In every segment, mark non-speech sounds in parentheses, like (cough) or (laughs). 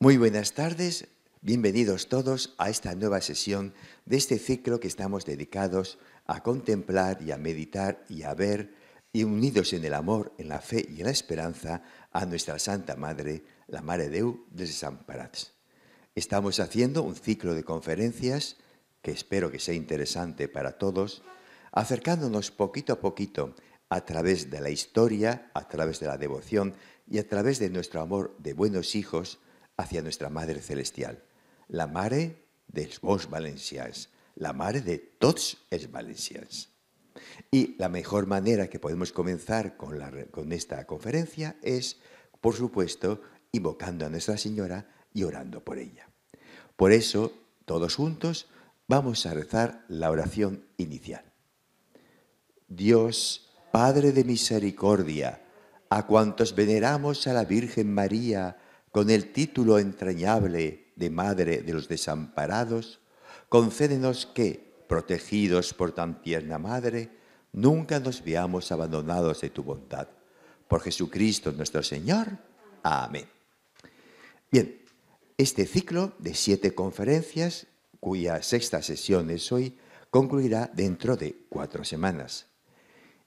Muy buenas tardes, bienvenidos todos a esta nueva sesión de este ciclo que estamos dedicados a contemplar y a meditar y a ver y unidos en el amor, en la fe y en la esperanza a nuestra Santa Madre, la Mare Deu de San Estamos haciendo un ciclo de conferencias que espero que sea interesante para todos, acercándonos poquito a poquito a través de la historia, a través de la devoción y a través de nuestro amor de buenos hijos, hacia nuestra Madre Celestial, la Mare de vos valencians, la Mare de tots es valencians. Y la mejor manera que podemos comenzar con, con esta conferencia es, por supuesto, invocando a Nuestra Señora y orando por ella. Por eso, todos juntos, vamos a rezar la oración inicial. Dios, Padre de misericordia, a cuantos veneramos a la Virgen María, con el título entrañable de Madre de los Desamparados, concédenos que, protegidos por tan tierna Madre, nunca nos veamos abandonados de tu bondad. Por Jesucristo nuestro Señor. Amén. Bien, este ciclo de siete conferencias, cuya sexta sesión es hoy, concluirá dentro de cuatro semanas.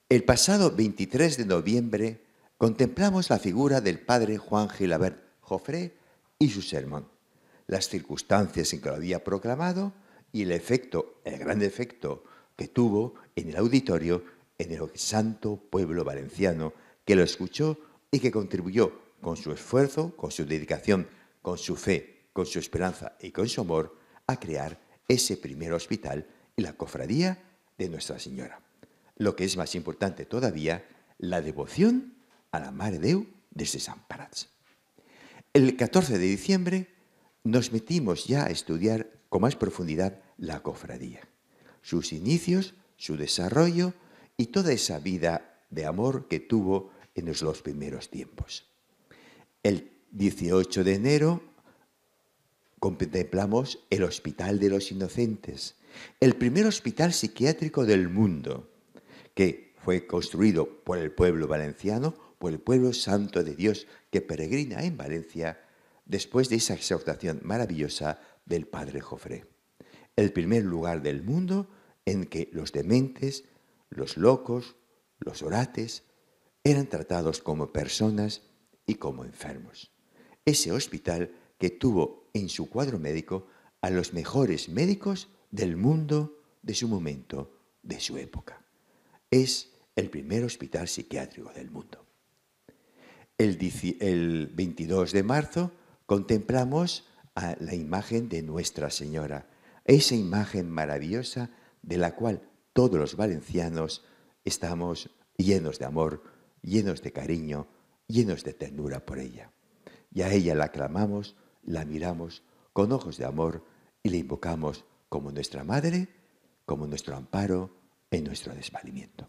El pasado 23 de noviembre contemplamos la figura del padre Juan Gilabert, y su sermón, las circunstancias en que lo había proclamado y el efecto, el gran efecto que tuvo en el auditorio, en el santo pueblo valenciano que lo escuchó y que contribuyó con su esfuerzo, con su dedicación, con su fe, con su esperanza y con su amor a crear ese primer hospital y la cofradía de Nuestra Señora. Lo que es más importante todavía, la devoción a la Mare Deu desde San el 14 de diciembre nos metimos ya a estudiar con más profundidad la cofradía, sus inicios, su desarrollo y toda esa vida de amor que tuvo en los primeros tiempos. El 18 de enero contemplamos el Hospital de los Inocentes, el primer hospital psiquiátrico del mundo, que fue construido por el pueblo valenciano por el pueblo santo de Dios que peregrina en Valencia después de esa exhortación maravillosa del padre Jofré. El primer lugar del mundo en que los dementes, los locos, los orates eran tratados como personas y como enfermos. Ese hospital que tuvo en su cuadro médico a los mejores médicos del mundo de su momento, de su época. Es el primer hospital psiquiátrico del mundo. El, 22 de marzo contemplamos a la imagen de Nuestra Señora, esa imagen maravillosa de la cual todos los valencianos estamos llenos de amor, llenos de cariño, llenos de ternura por ella. Y a ella la clamamos, la miramos con ojos de amor y la invocamos como nuestra madre, como nuestro amparo en nuestro desvalimiento.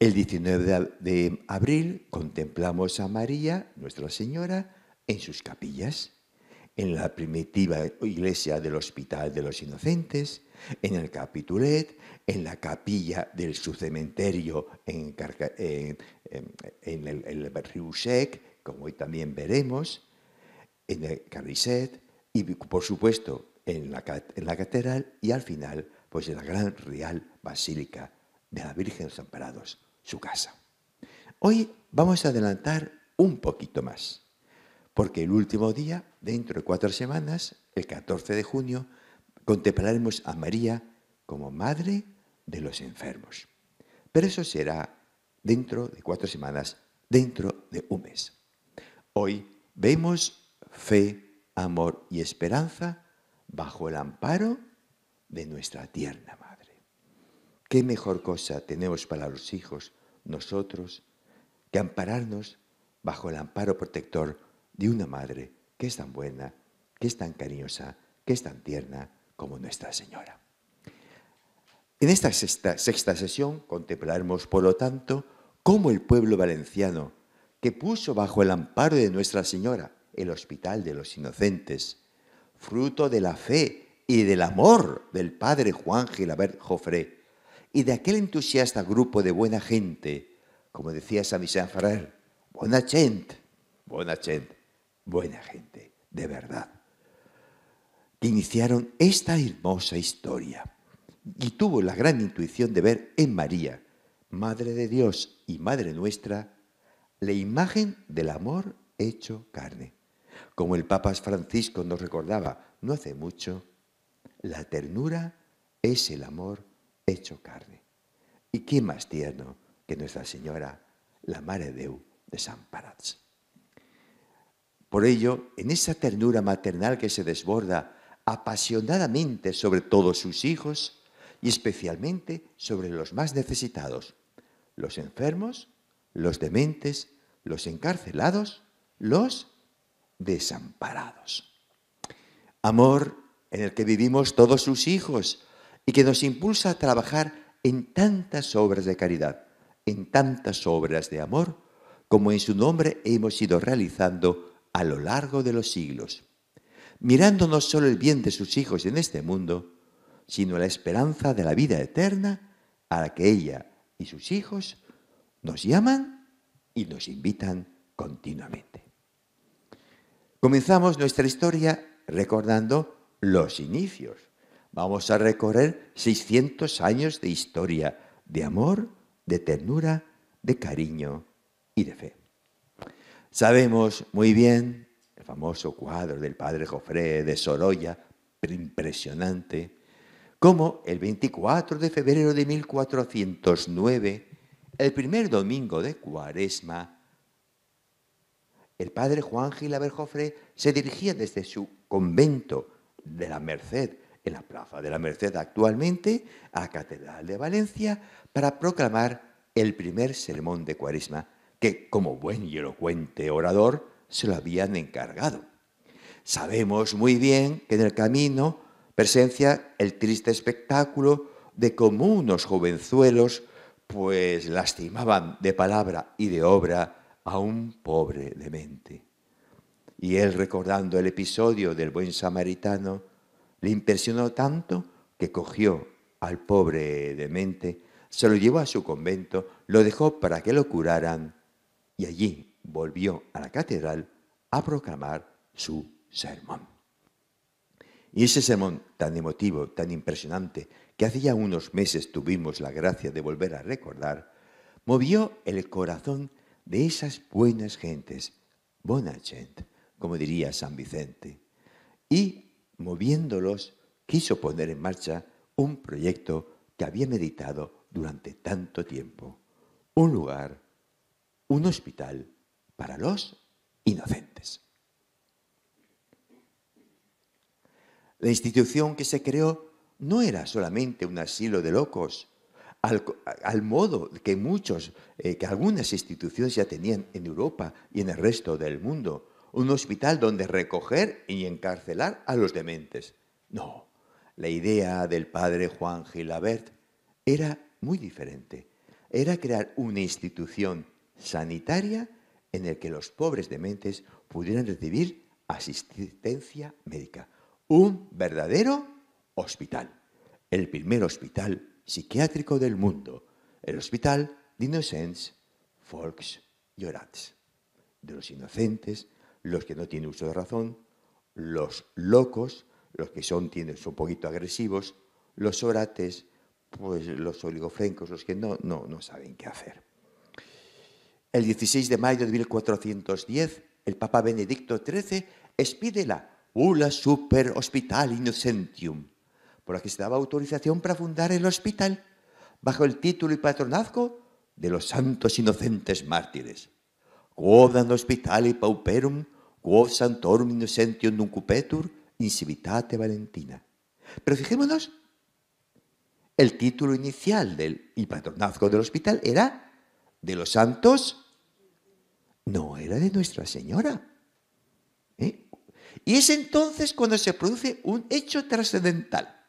El 19 de abril contemplamos a María, Nuestra Señora, en sus capillas, en la primitiva iglesia del Hospital de los Inocentes, en el Capitulet, en la capilla del su cementerio en, el, el como hoy también veremos, en el Carriset y, por supuesto, en la, catedral y al final, pues en la gran Real Basílica de la Virgen de los Amparados su casa. Hoy vamos a adelantar un poquito más, porque el último día, dentro de cuatro semanas, el 14 de junio, contemplaremos a María como madre de los enfermos. Pero eso será dentro de cuatro semanas, dentro de un mes. Hoy vemos fe, amor y esperanza bajo el amparo de nuestra tierna madre. ¿Qué mejor cosa tenemos para los hijos nosotros, que ampararnos bajo el amparo protector de una madre que es tan buena, que es tan cariñosa, que es tan tierna como Nuestra Señora. En esta sexta, sesión contemplaremos, por lo tanto, cómo el pueblo valenciano, que puso bajo el amparo de Nuestra Señora el Hospital de los Inocentes, fruto de la fe y del amor del padre Juan Gilabert Jofré, y de aquel entusiasta grupo de buena gente, como decía San Ferrer, buena gente, buena gente, buena gente, de verdad, que iniciaron esta hermosa historia y tuvo la gran intuición de ver en María, Madre de Dios y Madre nuestra, la imagen del amor hecho carne. Como el Papa Francisco nos recordaba no hace mucho, la ternura es el amor hecho carne. ¿Y qué más tierno que Nuestra Señora, la madre Deu de Por ello, en esa ternura maternal que se desborda apasionadamente sobre todos sus hijos y especialmente sobre los más necesitados, los enfermos, los dementes, los encarcelados, los desamparados. Amor en el que vivimos todos sus hijos, y que nos impulsa a trabajar en tantas obras de caridad, en tantas obras de amor, como en su nombre hemos ido realizando a lo largo de los siglos, mirando no solo el bien de sus hijos en este mundo, sino la esperanza de la vida eterna a la que ella y sus hijos nos llaman y nos invitan continuamente. Comenzamos nuestra historia recordando los inicios, Vamos a recorrer 600 años de historia, de amor, de ternura, de cariño y de fe. Sabemos muy bien el famoso cuadro del padre Jofré de Sorolla, impresionante, cómo el 24 de febrero de 1409, el primer domingo de Cuaresma, el padre Juan Gilaber Joffre se dirigía desde su convento de la Merced, en la Plaza de la Merced actualmente a Catedral de Valencia para proclamar el primer sermón de Cuaresma que, como buen y elocuente orador, se lo habían encargado. Sabemos muy bien que en el camino presencia el triste espectáculo de cómo unos jovenzuelos pues lastimaban de palabra y de obra a un pobre demente. Y él recordando el episodio del buen samaritano, le impresionó tanto que cogió al pobre demente, se lo llevó a su convento, lo dejó para que lo curaran y allí volvió a la catedral a proclamar su sermón. Y ese sermón tan emotivo, tan impresionante, que hacía unos meses tuvimos la gracia de volver a recordar, movió el corazón de esas buenas gentes, bona gente, como diría San Vicente, y moviéndolos, quiso poner en marcha un proyecto que había meditado durante tanto tiempo. Un lugar, un hospital para los inocentes. La institución que se creó no era solamente un asilo de locos, al, modo que muchos, eh, que algunas instituciones ya tenían en Europa y en el resto del mundo, un hospital donde recoger y encarcelar a los dementes. No, la idea del padre Juan Gilabert era muy diferente. Era crear una institución sanitaria en el que los pobres dementes pudieran recibir asistencia médica. Un verdadero hospital. El primer hospital psiquiátrico del mundo. El hospital d'Innocents Folks De los inocentes los que no tienen uso de razón, los locos, los que son, tienen, son un poquito agresivos, los orates, pues los oligofrencos, los que no, no, no saben qué hacer. El 16 de mayo de 1410, el Papa Benedicto XIII expide la ULA Super Hospital Innocentium, por la que se daba autorización para fundar el hospital bajo el título y patronazgo de los santos inocentes mártires quodan hospitali pauperum, quod santorum innocentium nuncupetur, Valentina. Pero fijémonos, el título inicial del, y patronazgo del hospital era de los santos, no era de Nuestra Señora. ¿Eh? Y es entonces cuando se produce un hecho trascendental.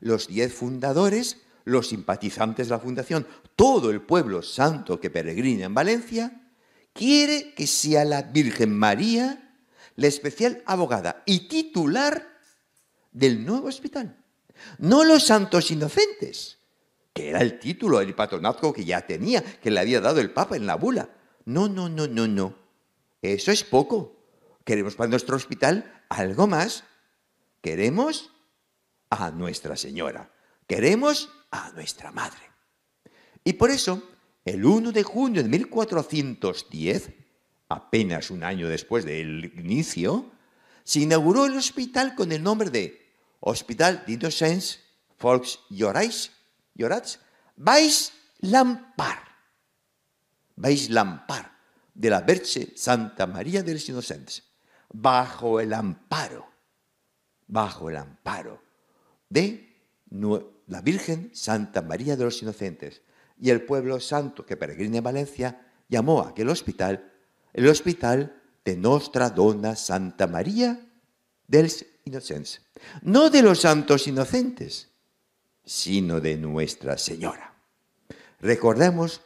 Los diez fundadores, los simpatizantes de la fundación, todo el pueblo santo que peregrina en Valencia, quiere que sea la Virgen María la especial abogada y titular del nuevo hospital. No los santos inocentes, que era el título, del patronazgo que ya tenía, que le había dado el Papa en la bula. No, no, no, no, no. Eso es poco. Queremos para nuestro hospital algo más. Queremos a Nuestra Señora. Queremos a nuestra Madre. Y por eso el 1 de junio de 1410, apenas un año después del inicio, se inauguró el hospital con el nombre de Hospital Inocentes Folks Llorais, Llorats Vais Lampar. Vais Lampar, de la Virgen Santa María de los Inocentes, bajo el amparo, bajo el amparo de la Virgen Santa María de los Inocentes, y el pueblo santo que peregrina en Valencia llamó a aquel hospital el Hospital de Nostra Dona Santa María dels Innocents. No de los santos inocentes, sino de Nuestra Señora. Recordemos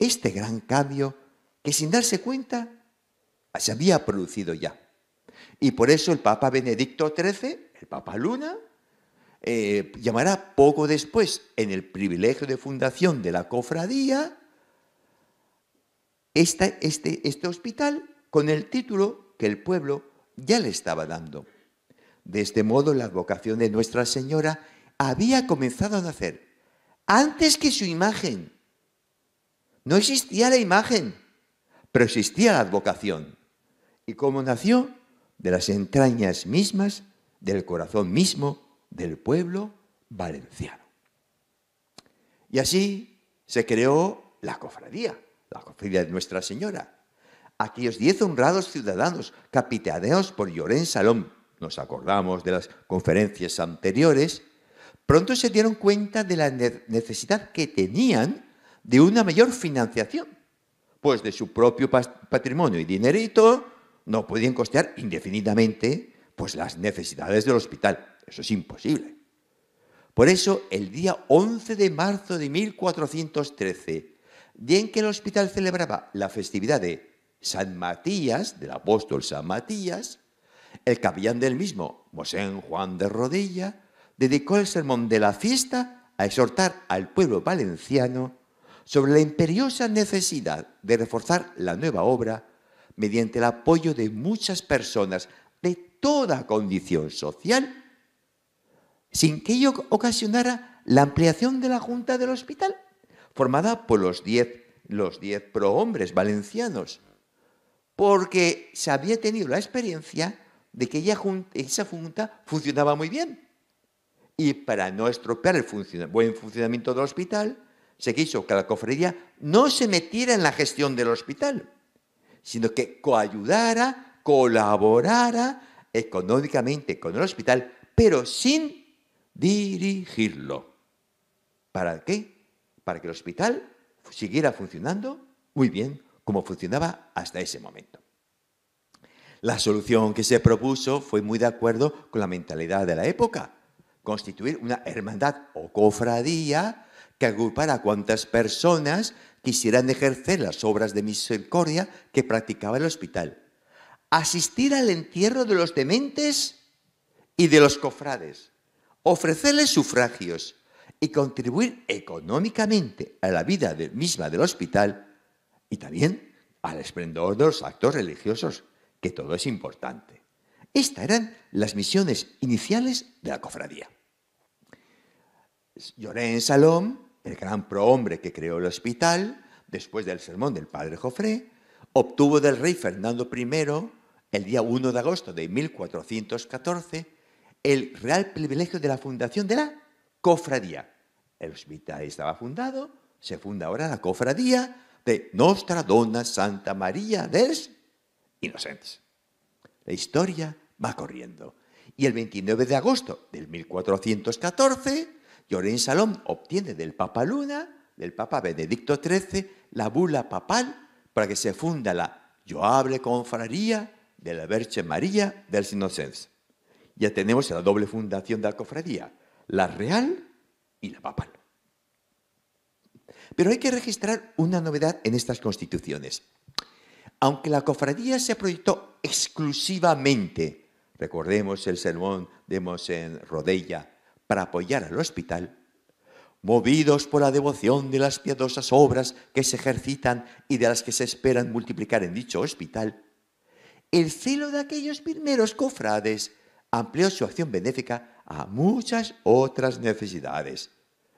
este gran cambio que sin darse cuenta se había producido ya. Y por eso el Papa Benedicto XIII, el Papa Luna, eh, llamará poco después en el privilegio de fundación de la cofradía este, este, hospital con el título que el pueblo ya le estaba dando. De este modo, la advocación de Nuestra Señora había comenzado a nacer antes que su imagen. No existía la imagen, pero existía la advocación. ¿Y como nació? De las entrañas mismas, del corazón mismo del pueblo valenciano. Y así se creó la cofradía, la cofradía de Nuestra Señora. Aquellos diez honrados ciudadanos capitaneos por Llorén Salón, nos acordamos de las conferencias anteriores, pronto se dieron cuenta de la necesidad que tenían de una mayor financiación, pues de su propio patrimonio y dinerito no podían costear indefinidamente pues las necesidades del hospital. Eso es imposible. Por eso, el día 11 de marzo de 1413, día en que el hospital celebraba la festividad de San Matías, del apóstol San Matías, el capellán del mismo, Mosén Juan de Rodilla, dedicó el sermón de la fiesta a exhortar al pueblo valenciano sobre la imperiosa necesidad de reforzar la nueva obra mediante el apoyo de muchas personas de toda condición social sin que ello ocasionara la ampliación de la Junta del Hospital, formada por los 10 los diez prohombres valencianos, porque se había tenido la experiencia de que esa junta funcionaba muy bien. Y para no estropear el buen funcionamiento del hospital, se quiso que la cofradía no se metiera en la gestión del hospital, sino que coayudara, colaborara económicamente con el hospital, pero sin dirigirlo. ¿Para qué? Para que el hospital siguiera funcionando muy bien como funcionaba hasta ese momento. La solución que se propuso fue muy de acuerdo con la mentalidad de la época, constituir una hermandad o cofradía que agrupara a cuantas personas quisieran ejercer las obras de misericordia que practicaba el hospital, asistir al entierro de los dementes y de los cofrades, ofrecerles sufragios y contribuir económicamente a la vida misma del hospital y también al esplendor de los actos religiosos, que todo es importante. Estas eran las misiones iniciales de la cofradía. Lloré Salom, el gran prohombre que creó el hospital, después del sermón del padre Jofré, obtuvo del rey Fernando I, el día 1 de agosto de 1414, el real privilegio de la fundación de la cofradía. El hospital estaba fundado, se funda ahora la cofradía de Nostra Dona Santa María de Inocentes. La historia va corriendo. Y el 29 de agosto del 1414, Jorén Salón obtiene del Papa Luna, del Papa Benedicto XIII, la bula papal para que se funda la Yoable Confraría de la Virgen María de los Inocentes ya tenemos la doble fundación de la cofradía, la real y la papal. Pero hay que registrar una novedad en estas constituciones. Aunque la cofradía se proyectó exclusivamente, recordemos el sermón de Mosén Rodella, para apoyar al hospital, movidos por la devoción de las piadosas obras que se ejercitan y de las que se esperan multiplicar en dicho hospital, el celo de aquellos primeros cofrades amplió su acción benéfica a muchas otras necesidades.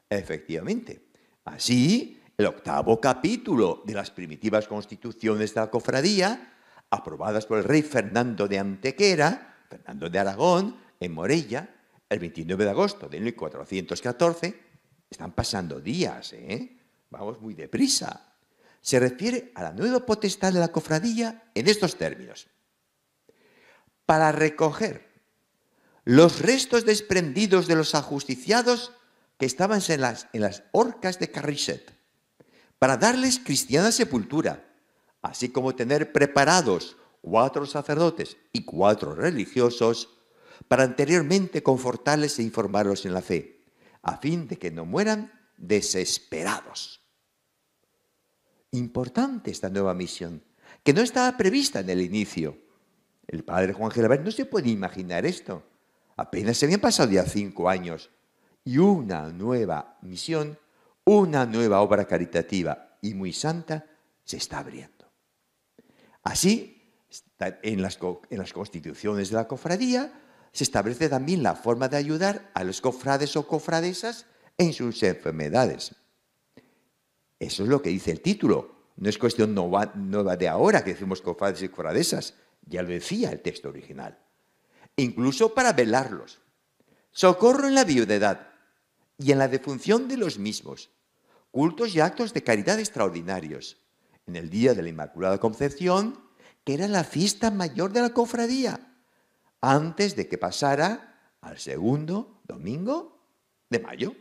Efectivamente, así, el octavo capítulo de las primitivas constituciones de la cofradía, aprobadas por el rey Fernando de Antequera, Fernando de Aragón, en Morella, el 29 de agosto de 1414, están pasando días, ¿eh? vamos muy deprisa, se refiere a la nueva potestad de la cofradía en estos términos. Para recoger los restos desprendidos de los ajusticiados que estaban en las, orcas de Carriset, para darles cristiana sepultura, así como tener preparados cuatro sacerdotes y cuatro religiosos para anteriormente confortarles e informarlos en la fe, a fin de que no mueran desesperados. Importante esta nueva misión, que no estaba prevista en el inicio. El padre Juan Gelabert no se puede imaginar esto. Apenas se habían pasado ya cinco años y una nueva misión, una nueva obra caritativa y muy santa se está abriendo. Así, en las, constituciones de la cofradía se establece también la forma de ayudar a los cofrades o cofradesas en sus enfermedades. Eso es lo que dice el título. No es cuestión nueva de ahora que decimos cofrades y cofradesas. Ya lo decía el texto original incluso para velarlos. Socorro en la viudedad y en la defunción de los mismos. Cultos y actos de caridad extraordinarios. En el día de la Inmaculada Concepción, que era la fiesta mayor de la cofradía, antes de que pasara al segundo domingo de mayo.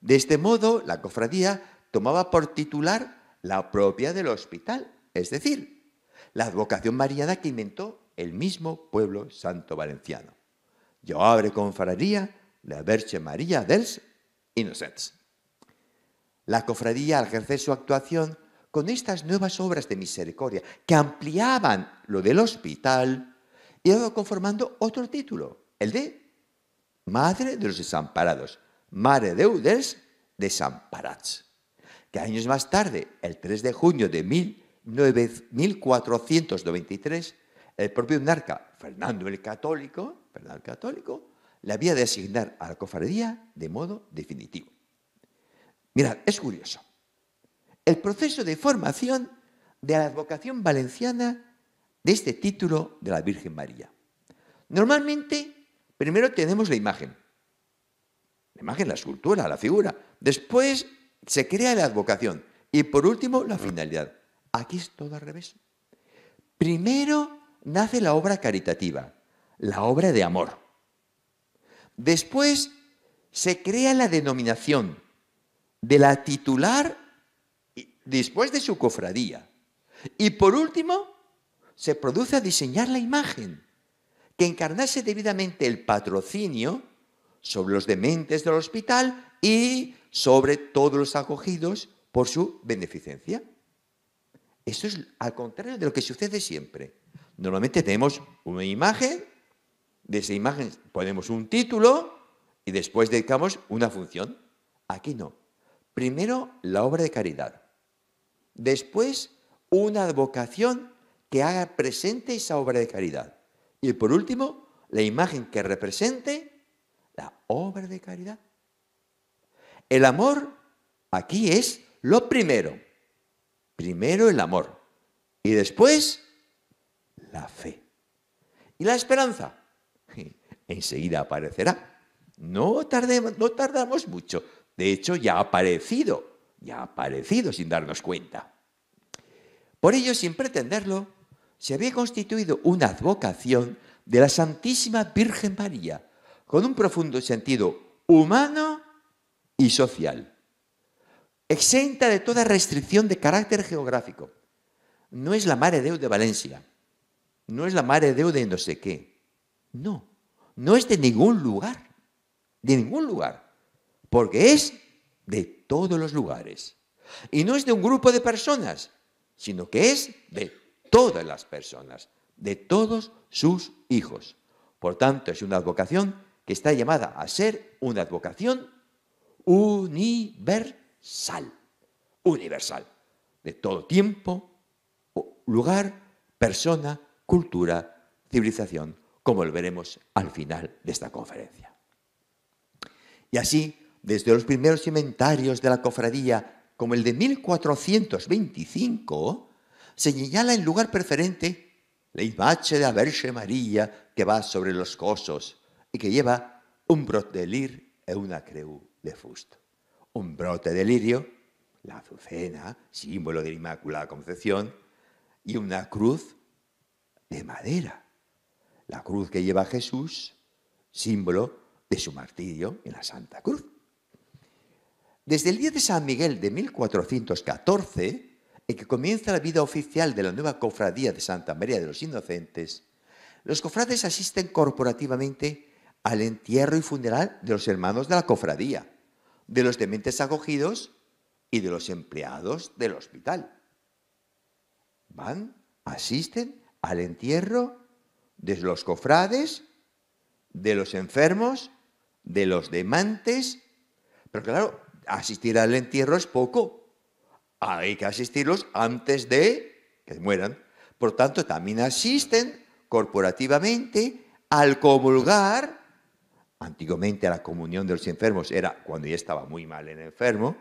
De este modo, la cofradía tomaba por titular la propia del hospital, es decir, la advocación mariana que inventó el mismo pueblo santo valenciano. Yo abre confraría la Verge María dels Innocents. La cofradía al ejercer su actuación con estas nuevas obras de misericordia que ampliaban lo del hospital, iba conformando otro título, el de Madre de los Desamparados, Mare deuders dels Desamparats, que años más tarde, el 3 de junio de 1493, el propio narca Fernando el Católico, Fernando el Católico, la había de asignar a la cofradía de modo definitivo. Mirad, es curioso. El proceso de formación de la advocación valenciana de este título de la Virgen María. Normalmente, primero tenemos la imagen. La imagen, la escultura, la figura. Después se crea la advocación. Y por último, la finalidad. Aquí es todo al revés. Primero nace la obra caritativa, la obra de amor. Después se crea la denominación de la titular después de su cofradía. Y por último, se produce a diseñar la imagen que encarnase debidamente el patrocinio sobre los dementes del hospital y sobre todos los acogidos por su beneficencia. Eso es al contrario de lo que sucede siempre. Normalmente tenemos una imagen, de esa imagen ponemos un título y después dedicamos una función. Aquí no. Primero la obra de caridad. Después una advocación que haga presente esa obra de caridad. Y por último, la imagen que represente la obra de caridad. El amor aquí es lo primero. Primero el amor. Y después la fe. ¿Y la esperanza? Enseguida aparecerá. No, tardemos, no tardamos mucho. De hecho, ya ha aparecido, ya ha aparecido sin darnos cuenta. Por ello, sin pretenderlo, se había constituido una advocación de la Santísima Virgen María, con un profundo sentido humano y social, exenta de toda restricción de carácter geográfico. No es la Mare Deu de Valencia, no es la madre de de no sé qué. No, no es de ningún lugar, de ningún lugar, porque es de todos los lugares. Y no es de un grupo de personas, sino que es de todas las personas, de todos sus hijos. Por tanto, es una advocación que está llamada a ser una advocación universal, universal, de todo tiempo, lugar, persona cultura, civilización, como lo veremos al final de esta conferencia. Y así, desde los primeros inventarios de la cofradía, como el de 1425, se señala el lugar preferente la imagen de la Verge María que va sobre los cosos y que lleva un brote de lir y e una creu de fusto. Un brote de lirio, la azucena, símbolo de la Inmaculada Concepción, y una cruz, de madera. La cruz que lleva Jesús, símbolo de su martirio en la Santa Cruz. Desde el día de San Miguel de 1414, en que comienza la vida oficial de la nueva cofradía de Santa María de los Inocentes, los cofrades asisten corporativamente al entierro y funeral de los hermanos de la cofradía, de los dementes acogidos y de los empleados del hospital. Van, asisten al entierro de los cofrades, de los enfermos, de los demantes. Pero claro, asistir al entierro es poco. Hay que asistirlos antes de que mueran. Por tanto, también asisten corporativamente al comulgar. Antiguamente la comunión de los enfermos era cuando ya estaba muy mal el enfermo,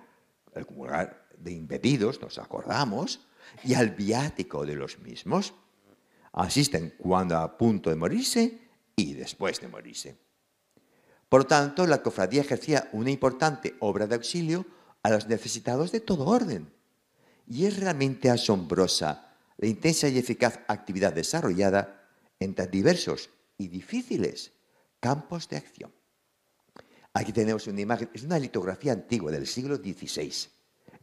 el comulgar de impedidos, nos acordamos, y al viático de los mismos asisten cuando a punto de morirse y después de morirse. Por tanto, la cofradía ejercía una importante obra de auxilio a los necesitados de todo orden. Y es realmente asombrosa la intensa y eficaz actividad desarrollada en tan diversos y difíciles campos de acción. Aquí tenemos una imagen, es una litografía antigua del siglo XVI,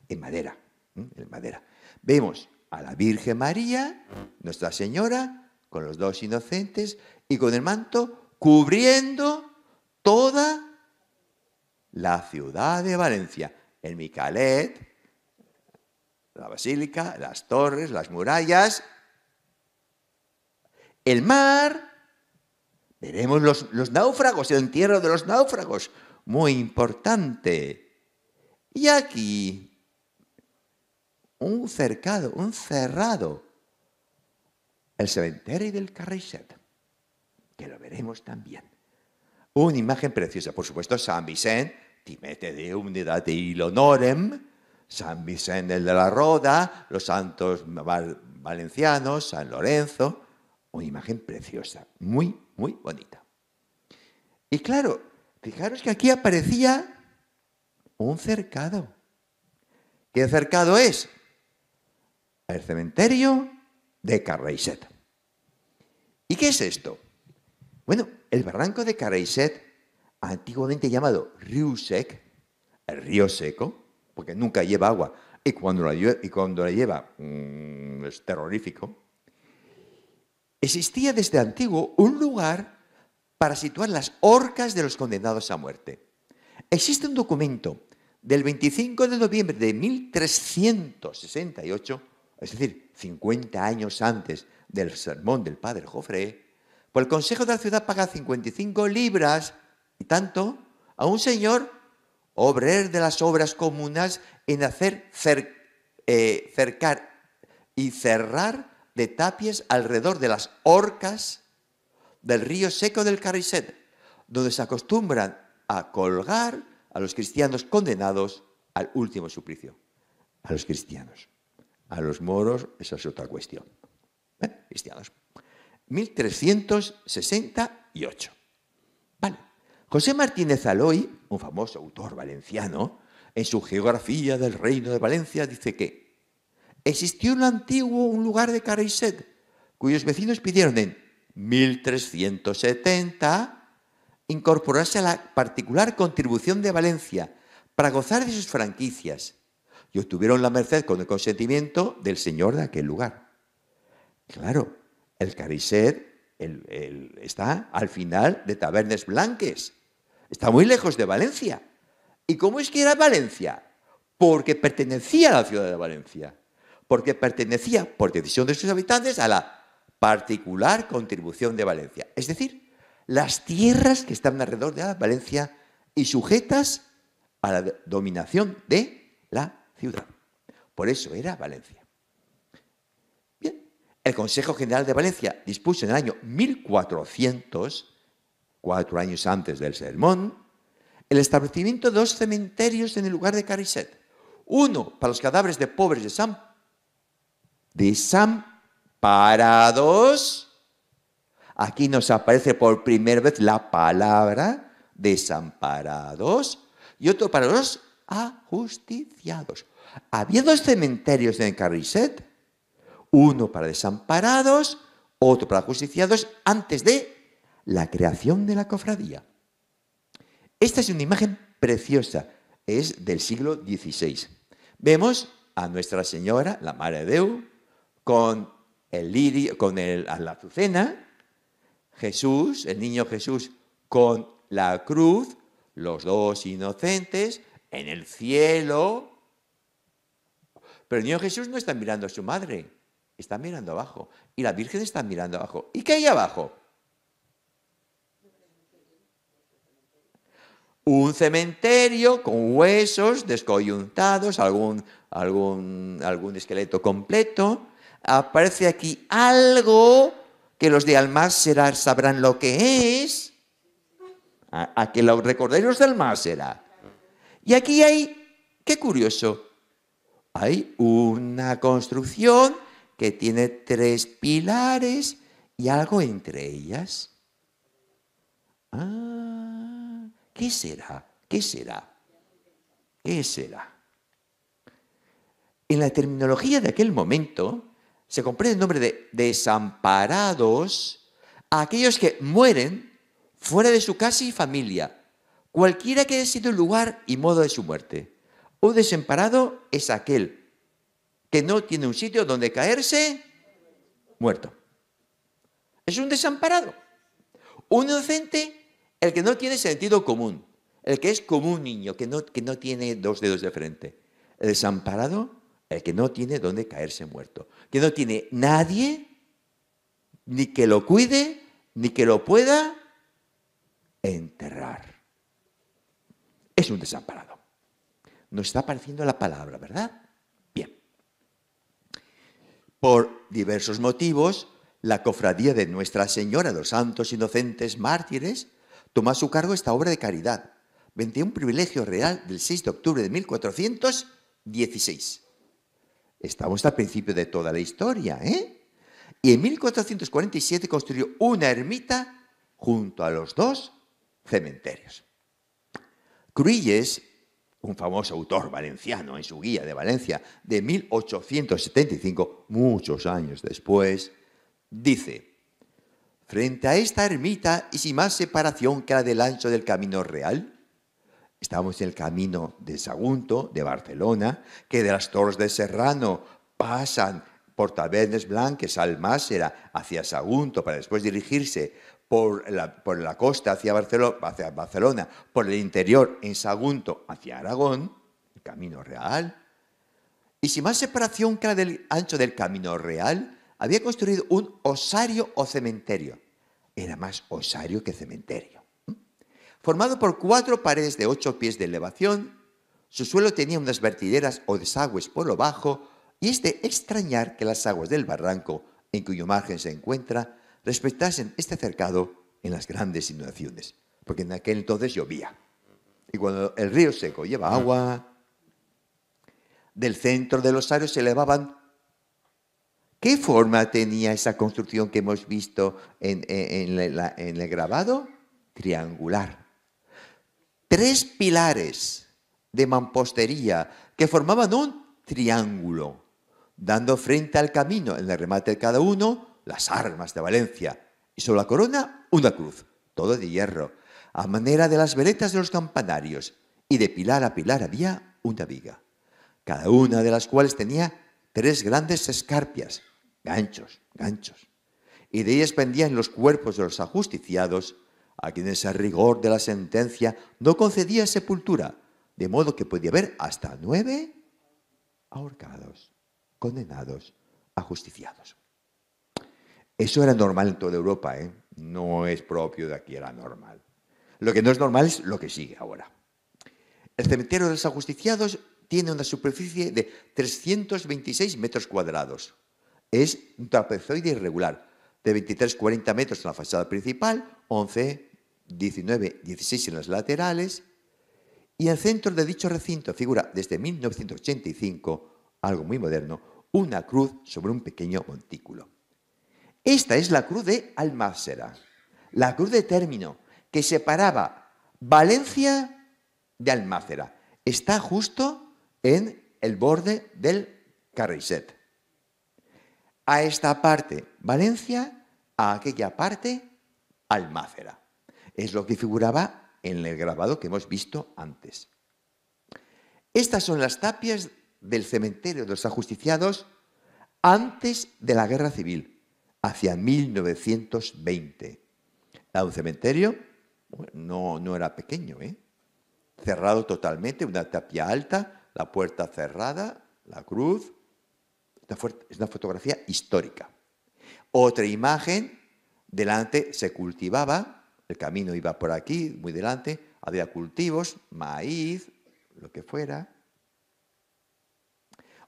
en madera, en madera. Vemos a la Virgen María, Nuestra Señora, con los dos inocentes y con el manto cubriendo toda la ciudad de Valencia. El Micalet, la basílica, las torres, las murallas, el mar. Veremos los, los náufragos, el entierro de los náufragos. Muy importante. Y aquí un cercado, un cerrado. El cementerio del Carrizet, que lo veremos también. Una imagen preciosa, por supuesto, San Vicente, Timete de Unidad de Ilonorem, San Vicente el de la Roda, los santos valencianos, San Lorenzo. Una imagen preciosa, muy, muy bonita. Y claro, fijaros que aquí aparecía un cercado. ¿Qué cercado es? El cementerio de Carreyset. ¿Y qué es esto? Bueno, el barranco de Carreyset, antiguamente llamado sec, el río seco, porque nunca lleva agua, y cuando la, lleva, y cuando lleva mm, es terrorífico, existía desde antiguo un lugar para situar las horcas de los condenados a muerte. Existe un documento del 25 de noviembre de 1368 es decir, 50 años antes del sermón del padre Jofre, por pues el consejo de la ciudad paga 55 libras y tanto a un señor obrer de las obras comunas en hacer eh, cercar y cerrar de tapias alrededor de las orcas del río seco del Carriset, donde se acostumbran a colgar a los cristianos condenados al último suplicio, a los cristianos. A los moros, esa es otra cuestión. ¿Eh? Cristianos. 1368. Vale. José Martínez Aloy, un famoso autor valenciano, en su Geografía del Reino de Valencia dice que existió en lo antiguo un lugar de Caraiset, cuyos vecinos pidieron en 1370 incorporarse a la particular contribución de Valencia para gozar de sus franquicias y obtuvieron la merced con el consentimiento del señor de aquel lugar. Claro, el cariset está al final de Tabernes Blanques. Está muy lejos de Valencia. ¿Y cómo es que era Valencia? Porque pertenecía a la ciudad de Valencia. Porque pertenecía, por decisión de sus habitantes, a la particular contribución de Valencia. Es decir, las tierras que están alrededor de Valencia y sujetas a la dominación de la ciudad. Por eso era Valencia. Bien, el Consejo General de Valencia dispuso en el año 1400, cuatro años antes del sermón, el establecimiento de dos cementerios en el lugar de Cariset. Uno para los cadáveres de pobres de San, de Aquí nos aparece por primera vez la palabra desamparados y otro para los ajusticiados. Había dos cementerios en Carriset, uno para desamparados, otro para justiciados... antes de la creación de la cofradía. Esta es una imagen preciosa, es del siglo XVI. Vemos a Nuestra Señora, la Madre Deu, con, el lirio, con el, la azucena, Jesús, el niño Jesús, con la cruz, los dos inocentes, en el cielo. Pero el niño Jesús no está mirando a su madre, está mirando abajo. Y la Virgen está mirando abajo. ¿Y qué hay abajo? Un cementerio con huesos descoyuntados, algún, algún, algún esqueleto completo. Aparece aquí algo que los de Almásera sabrán lo que es. A, que lo recordéis los de Almásera y aquí hay, qué curioso, hay una construcción que tiene tres pilares y algo entre ellas. Ah, ¿qué será? ¿Qué será? ¿Qué será? En la terminología de aquel momento se comprende el nombre de desamparados a aquellos que mueren fuera de su casa y familia, Cualquiera que haya sido el lugar y modo de su muerte. Un desamparado es aquel que no tiene un sitio donde caerse muerto. Es un desamparado. Un inocente, el que no tiene sentido común, el que es como un niño, que no, que no tiene dos dedos de frente. El desamparado, el que no tiene donde caerse muerto, que no tiene nadie, ni que lo cuide, ni que lo pueda enterrar es un desamparado. Nos está apareciendo la palabra, ¿verdad? Bien. Por diversos motivos, la cofradía de Nuestra Señora de los Santos Inocentes Mártires tomó a su cargo esta obra de caridad, 21 privilegio real del 6 de octubre de 1416. Estamos al principio de toda la historia, ¿eh? Y en 1447 construyó una ermita junto a los dos cementerios grilles un famoso autor valenciano en su guía de Valencia de 1875, muchos años después, dice, frente a esta ermita y sin más separación que la del ancho del camino real, estamos en el camino de Sagunto, de Barcelona, que de las Torres de Serrano pasan por Tabernes Blanques, másera hacia Sagunto, para después dirigirse por la, costa hacia Barcelona, hacia Barcelona, por el interior en Sagunto hacia Aragón, el camino real. Y sin más separación que la del ancho del camino real, había construido un osario o cementerio. Era más osario que cementerio. Formado por cuatro paredes de ocho pies de elevación, su suelo tenía unas vertideras o desagües por lo bajo, y es de extrañar que las aguas del barranco, en cuyo margen se encuentra, respetasen este cercado en las grandes inundaciones, porque en aquel entonces llovía. Y cuando el río seco lleva agua, del centro de los arios se elevaban. ¿Qué forma tenía esa construcción que hemos visto en, en el grabado? Triangular. Tres pilares de mampostería que formaban un triángulo, dando frente al camino en el remate de cada uno las armas de Valencia, y sobre la corona una cruz, todo de hierro, a manera de las veletas de los campanarios, y de pilar a pilar había una viga, cada una de las cuales tenía tres grandes escarpias, ganchos, ganchos, y de ellas pendían los cuerpos de los ajusticiados, a quienes el rigor de la sentencia no concedía sepultura, de modo que podía haber hasta nueve ahorcados, condenados, ajusticiados. Eso era normal en toda Europa, ¿eh? no es propio de aquí, era normal. Lo que no es normal es lo que sigue ahora. El cementerio de los ajusticiados tiene una superficie de 326 metros cuadrados. Es un trapezoide irregular, de 23-40 metros en la fachada principal, 11, 19, 16 en las laterales, y en el centro de dicho recinto figura desde 1985, algo muy moderno, una cruz sobre un pequeño montículo. Esta es la cruz de Almácera, la cruz de término, que separaba Valencia de Almácera. Está justo en el borde del Carriset. A esta parte Valencia, a aquella parte Almácera. Es lo que figuraba en el grabado que hemos visto antes. Estas son las tapias del cementerio de los ajusticiados antes de la guerra civil hacia 1920. Era un cementerio, no, era pequeño, ¿eh? cerrado totalmente, una tapia alta, la puerta cerrada, la cruz. Es una fotografía histórica. Otra imagen, delante se cultivaba, el camino iba por aquí, muy delante, había cultivos, maíz, lo que fuera.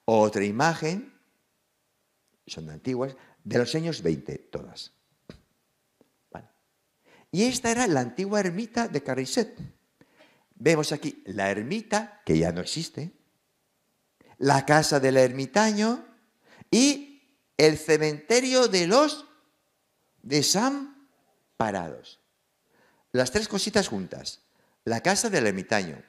Otra imagen, son antiguas, de los años 20, todas. Y esta era la antigua ermita de Carrisset. Vemos aquí la ermita, que ya no existe, la casa del ermitaño y el cementerio de los desamparados. Las tres cositas juntas. La casa del ermitaño,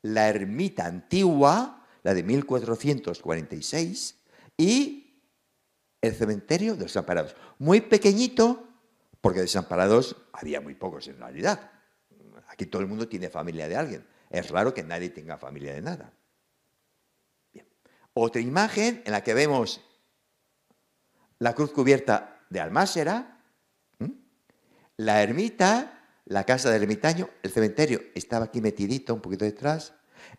la ermita antigua, la de 1446, y el cementerio de los desamparados. Muy pequeñito, porque desamparados había muy pocos en realidad. Aquí todo el mundo tiene familia de alguien. Es raro que nadie tenga familia de nada. Otra imagen en la que vemos la cruz cubierta de Almásera, la ermita, la casa del ermitaño, el cementerio estaba aquí metidito un poquito detrás,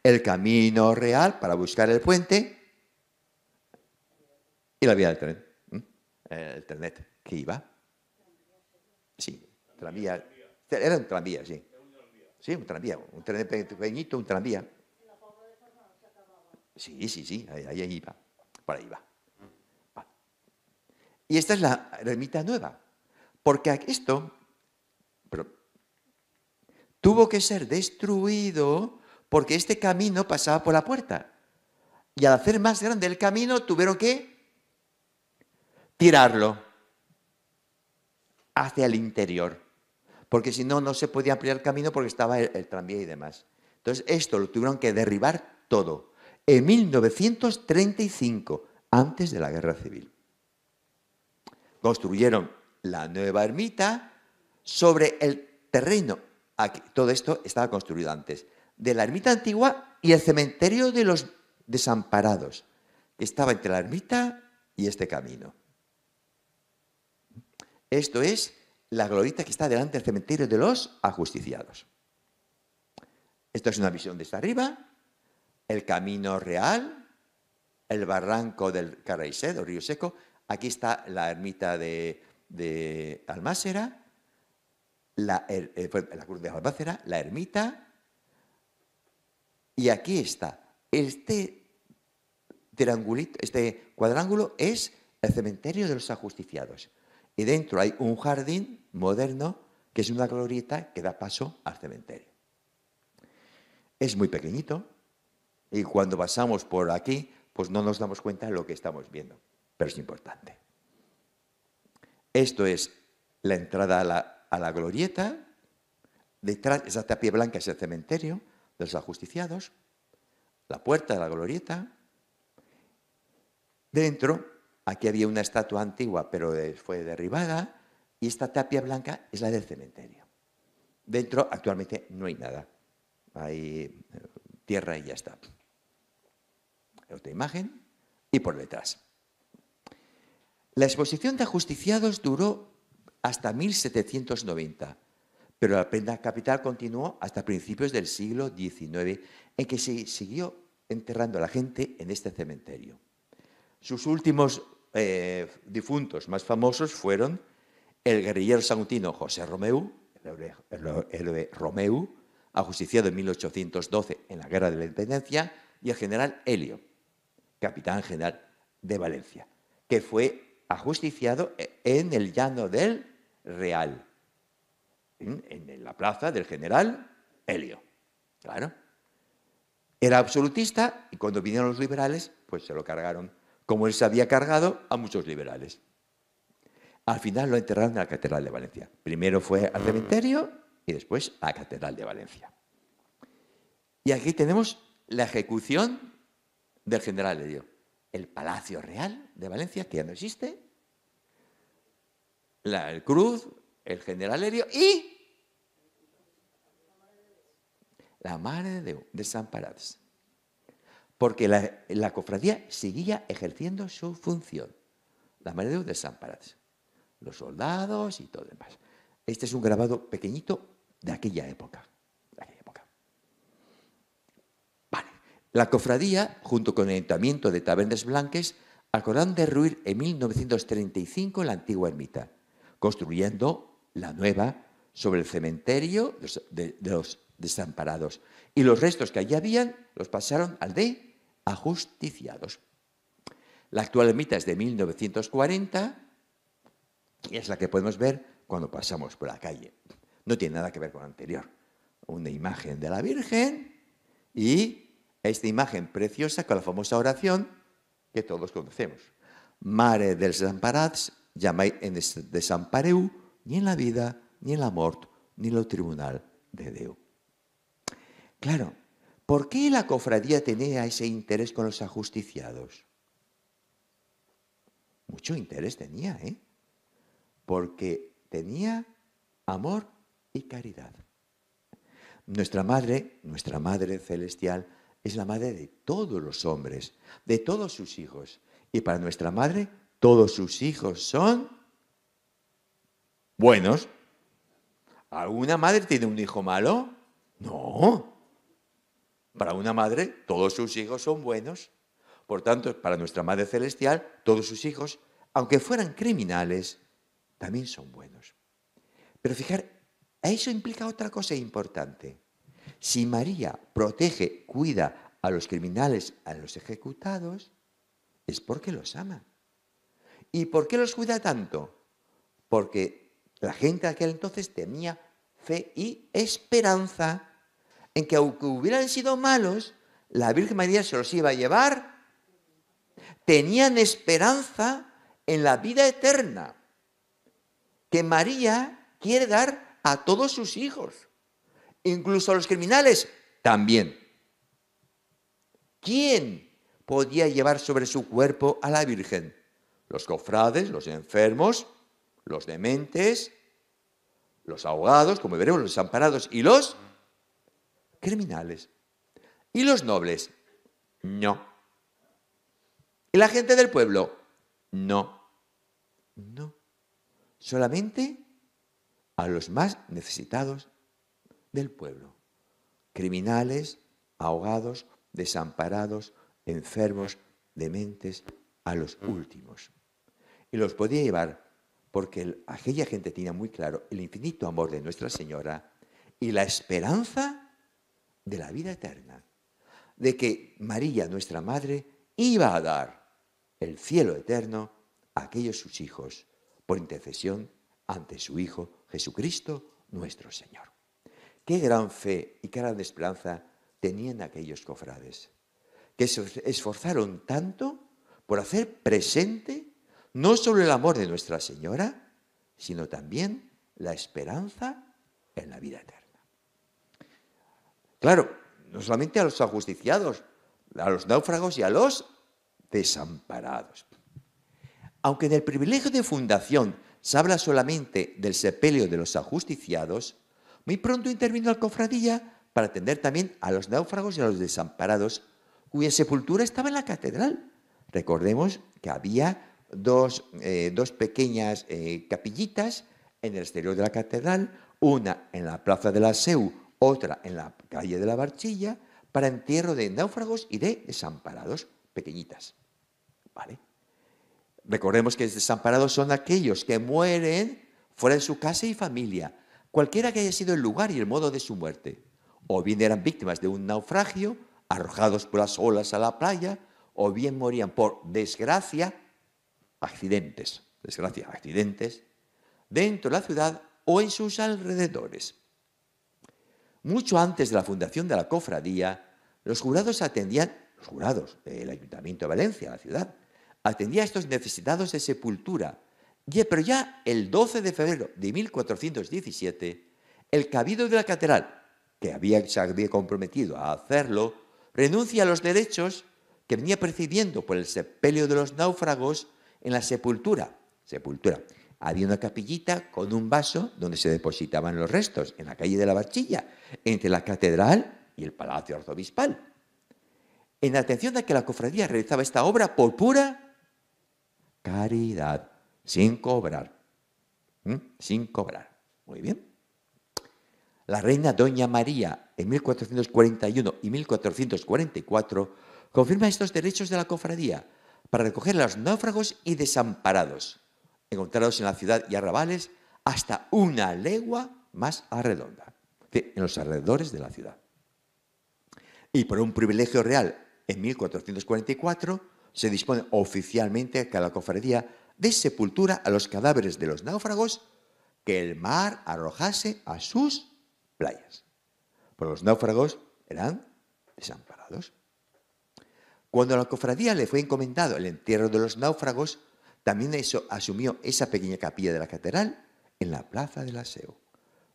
el camino real para buscar el puente y la vía del tren. Eh, el trenet que iba. Sí, tranvía. Era un tranvía, sí. Sí, un tranvía, un tren pequeñito, un tranvía. Sí, sí, sí, ahí, ahí iba, por ahí va. Y esta es la ermita nueva, porque esto tuvo que ser destruido porque este camino pasaba por la puerta. Y al hacer más grande el camino, tuvieron que tirarlo hacia el interior, porque si no, no se podía ampliar el camino porque estaba el, tranvía y demás. Entonces, esto lo tuvieron que derribar todo en 1935, antes de la Guerra Civil. Construyeron la nueva ermita sobre el terreno, aquí, todo esto estaba construido antes, de la ermita antigua y el cementerio de los desamparados, que estaba entre la ermita y este camino. Esto es la glorita que está delante del cementerio de los ajusticiados. Esto es una visión desde arriba, el camino real, el barranco del Caraicedo, río seco. Aquí está la ermita de, Almásera, er, eh, la, cruz de almásera. la ermita, y aquí está. Este, este cuadrángulo es el cementerio de los ajusticiados y dentro hay un jardín moderno que es una glorieta que da paso al cementerio. Es muy pequeñito y cuando pasamos por aquí, pues no nos damos cuenta de lo que estamos viendo, pero es importante. Esto es la entrada a la, a la glorieta, detrás esa tapia blanca es el cementerio de los ajusticiados, la puerta de la glorieta, dentro Aquí había una estatua antigua, pero fue derribada, y esta tapia blanca es la del cementerio. Dentro actualmente no hay nada, hay eh, tierra y ya está. Otra imagen, y por detrás. La exposición de ajusticiados duró hasta 1790, pero la prenda capital continuó hasta principios del siglo XIX, en que se siguió enterrando a la gente en este cementerio. Sus últimos eh, difuntos más famosos fueron el guerrillero santino José Romeu, el héroe Romeu, ajusticiado en 1812 en la Guerra de la Independencia, y el general Helio, capitán general de Valencia, que fue ajusticiado en el llano del Real, en, en la plaza del general Helio. Claro. Era absolutista y cuando vinieron los liberales, pues se lo cargaron como él se había cargado a muchos liberales. Al final lo enterraron en la Catedral de Valencia. Primero fue al cementerio y después a la Catedral de Valencia. Y aquí tenemos la ejecución del general Herio. El Palacio Real de Valencia, que ya no existe, la el cruz, el general Herio y la madre de, San Parades porque la, cofradía seguía ejerciendo su función, la manera de los desamparados, los soldados y todo demás. Este es un grabado pequeñito de aquella época. La cofradía, junto con el Ayuntamiento de Tabernes Blanques, acordaron derruir en 1935 la antigua ermita, construyendo la nueva sobre el cementerio de los desamparados, y los restos que allí habían los pasaron al de ajusticiados. La actual ermita es de 1940 y es la que podemos ver cuando pasamos por la calle. No tiene nada que ver con la anterior. Una imagen de la Virgen y esta imagen preciosa con la famosa oración que todos conocemos. Mare del desamparats, llamai en desampareu, ni en la vida, ni en la mort, ni en el tribunal de Dios. Claro, ¿por qué la cofradía tenía ese interés con los ajusticiados? Mucho interés tenía, ¿eh? Porque tenía amor y caridad. Nuestra madre, nuestra madre celestial, es la madre de todos los hombres, de todos sus hijos. Y para nuestra madre, todos sus hijos son buenos. ¿Alguna madre tiene un hijo malo? No. Para una madre, todos sus hijos son buenos. Por tanto, para nuestra Madre Celestial, todos sus hijos, aunque fueran criminales, también son buenos. Pero fijar, a eso implica otra cosa importante. Si María protege, cuida a los criminales, a los ejecutados, es porque los ama. ¿Y por qué los cuida tanto? Porque la gente de aquel entonces tenía fe y esperanza en que aunque hubieran sido malos, la Virgen María se los iba a llevar. Tenían esperanza en la vida eterna que María quiere dar a todos sus hijos, incluso a los criminales también. ¿Quién podía llevar sobre su cuerpo a la Virgen? Los cofrades, los enfermos, los dementes, los ahogados, como veremos, los desamparados y los criminales. ¿Y los nobles? No. ¿Y la gente del pueblo? No. No. Solamente a los más necesitados del pueblo. Criminales, ahogados, desamparados, enfermos, dementes, a los últimos. Y los podía llevar porque aquella gente tenía muy claro el infinito amor de Nuestra Señora y la esperanza de la vida eterna, de que María, nuestra Madre, iba a dar el cielo eterno a aquellos sus hijos, por intercesión ante su Hijo Jesucristo, nuestro Señor. Qué gran fe y qué gran esperanza tenían aquellos cofrades, que se esforzaron tanto por hacer presente no solo el amor de Nuestra Señora, sino también la esperanza en la vida eterna. Claro, no solamente a los ajusticiados, a los náufragos y a los desamparados. Aunque en el privilegio de fundación se habla solamente del sepelio de los ajusticiados, muy pronto intervino la cofradía para atender también a los náufragos y a los desamparados, cuya sepultura estaba en la catedral. Recordemos que había dos, eh, pequeñas eh, capillitas en el exterior de la catedral, una en la plaza de la Seu otra en la calle de la Barchilla para entierro de náufragos y de desamparados, pequeñitas. Recordemos que desamparados son aquellos que mueren fuera de su casa y familia, cualquiera que haya sido el lugar y el modo de su muerte, o bien eran víctimas de un naufragio, arrojados por las olas a la playa, o bien morían por desgracia, accidentes, desgracia, accidentes, dentro de la ciudad o en sus alrededores. Mucho antes de la fundación de la cofradía, los jurados atendían, los jurados del Ayuntamiento de Valencia, la ciudad, atendía a estos necesitados de sepultura. Pero ya el 12 de febrero de 1417, el cabido de la catedral, que había, se había comprometido a hacerlo, renuncia a los derechos que venía percibiendo por el sepelio de los náufragos en la sepultura, sepultura había una capillita con un vaso donde se depositaban los restos, en la calle de la Bachilla, entre la catedral y el palacio arzobispal. En atención a que la cofradía realizaba esta obra por pura caridad, sin cobrar. ¿Mm? Sin cobrar. Muy bien. La reina Doña María, en 1441 y 1444, confirma estos derechos de la cofradía para recoger a los náufragos y desamparados encontrados en la ciudad y arrabales hasta una legua más redonda, en los alrededores de la ciudad. Y por un privilegio real, en 1444 se dispone oficialmente que la cofradía dé sepultura a los cadáveres de los náufragos que el mar arrojase a sus playas. Por pues los náufragos eran desamparados. Cuando a la cofradía le fue encomendado el entierro de los náufragos, también eso, asumió esa pequeña capilla de la catedral en la plaza del aseo.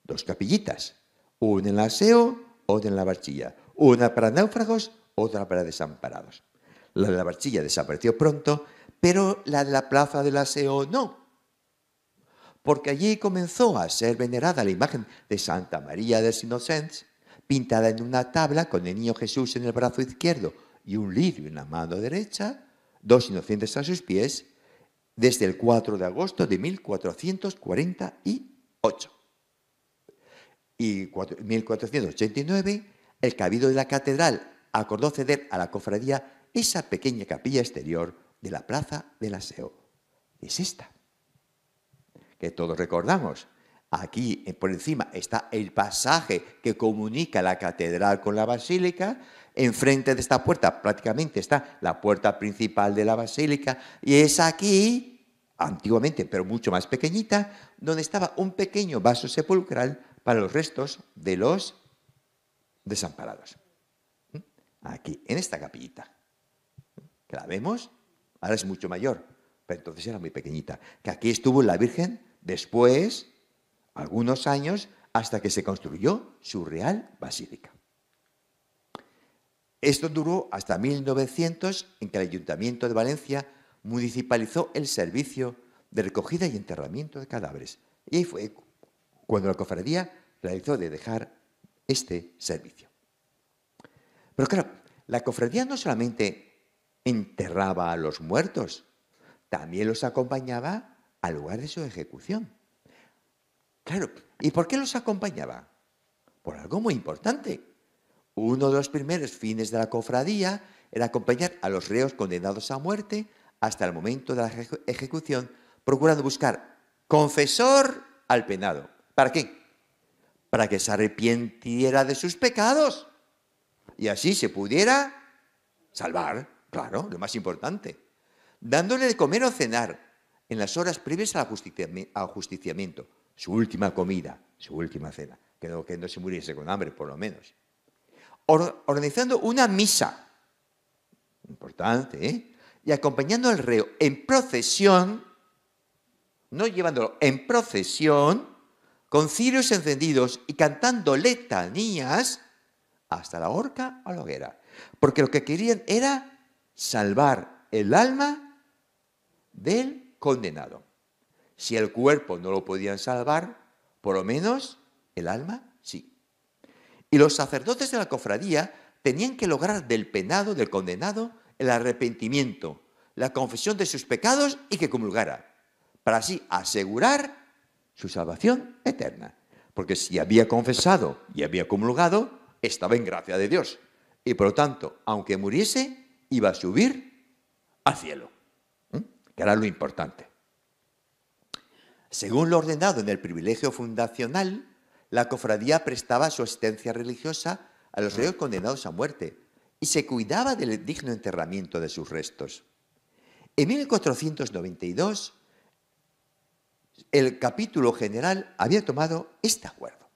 Dos capillitas, una en el aseo, otra en la barchilla, una para náufragos, otra para desamparados. La de la barchilla desapareció pronto, pero la de la plaza del aseo no, porque allí comenzó a ser venerada la imagen de Santa María de los Inocentes, pintada en una tabla con el niño Jesús en el brazo izquierdo y un lirio en la mano derecha, dos inocentes a sus pies desde el 4 de agosto de 1448. Y 1489, el cabildo de la catedral acordó ceder a la cofradía esa pequeña capilla exterior de la plaza del aseo. Es esta, que todos recordamos. Aquí eh, por encima está el pasaje que comunica la catedral con la basílica. Enfrente de esta puerta prácticamente está la puerta principal de la basílica. Y es aquí antiguamente, pero mucho más pequeñita, donde estaba un pequeño vaso sepulcral para los restos de los desamparados. ¿Mm? Aquí, en esta capillita. Que la vemos, ahora es mucho mayor, pero entonces era muy pequeñita. Que aquí estuvo la Virgen después, algunos años, hasta que se construyó su real basílica. Esto duró hasta 1900, en que el Ayuntamiento de Valencia municipalizó el servicio de recogida y enterramiento de cadáveres. Y ahí fue cuando la cofradía realizó de dejar este servicio. Pero claro, la cofradía no solamente enterraba a los muertos, también los acompañaba al lugar de su ejecución. Claro, ¿y por qué los acompañaba? Por algo muy importante. Uno de los primeros fines de la cofradía era acompañar a los reos condenados a muerte hasta el momento de la ejecución, procurando buscar confesor al penado. ¿Para qué? Para que se arrepintiera de sus pecados y así se pudiera salvar, claro, lo más importante, dándole de comer o cenar en las horas previas al ajusticiamiento, su última comida, su última cena, que no, se muriese con hambre por lo menos. organizando una misa, importante, ¿eh? y acompañando al reo en procesión, no llevándolo, en procesión, con cirios encendidos y cantando letanías hasta la horca o la hoguera. Porque lo que querían era salvar el alma del condenado. Si el cuerpo no lo podían salvar, por lo menos el alma sí. Y los sacerdotes de la cofradía tenían que lograr del penado, del condenado, el arrepentimiento, la confesión de sus pecados y que comulgara, para así asegurar su salvación eterna. Porque si había confesado y había comulgado, estaba en gracia de Dios. Y por lo tanto, aunque muriese, iba a subir al cielo, que era lo importante. Según lo ordenado en el privilegio fundacional, la cofradía prestaba su asistencia religiosa a los reyes condenados a muerte, y se cuidaba del digno enterramiento de sus restos. En 1492, el capítulo general había tomado este acuerdo.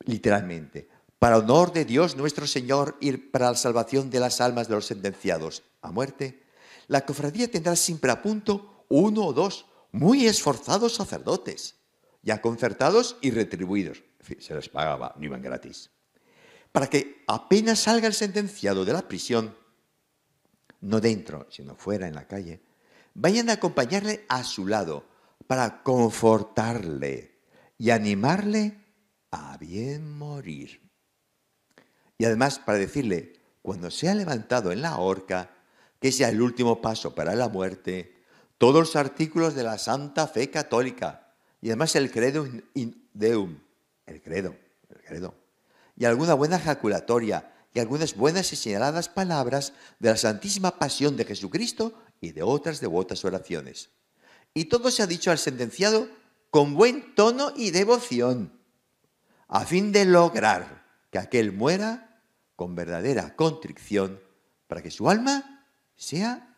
Literalmente, para honor de Dios nuestro Señor y para la salvación de las almas de los sentenciados a muerte, la cofradía tendrá siempre a punto uno o dos muy esforzados sacerdotes, ya concertados y retribuidos. En se les pagaba, no iban gratis para que apenas salga el sentenciado de la prisión, no dentro, sino fuera en la calle, vayan a acompañarle a su lado para confortarle y animarle a bien morir. Y además para decirle, cuando sea levantado en la horca, que sea el último paso para la muerte, todos los artículos de la Santa Fe Católica y además el credo in, deum, el credo, el credo, y alguna buena ejaculatoria y algunas buenas y señaladas palabras de la Santísima Pasión de Jesucristo y de otras devotas oraciones. Y todo se ha dicho al sentenciado con buen tono y devoción, a fin de lograr que aquel muera con verdadera contrición para que su alma sea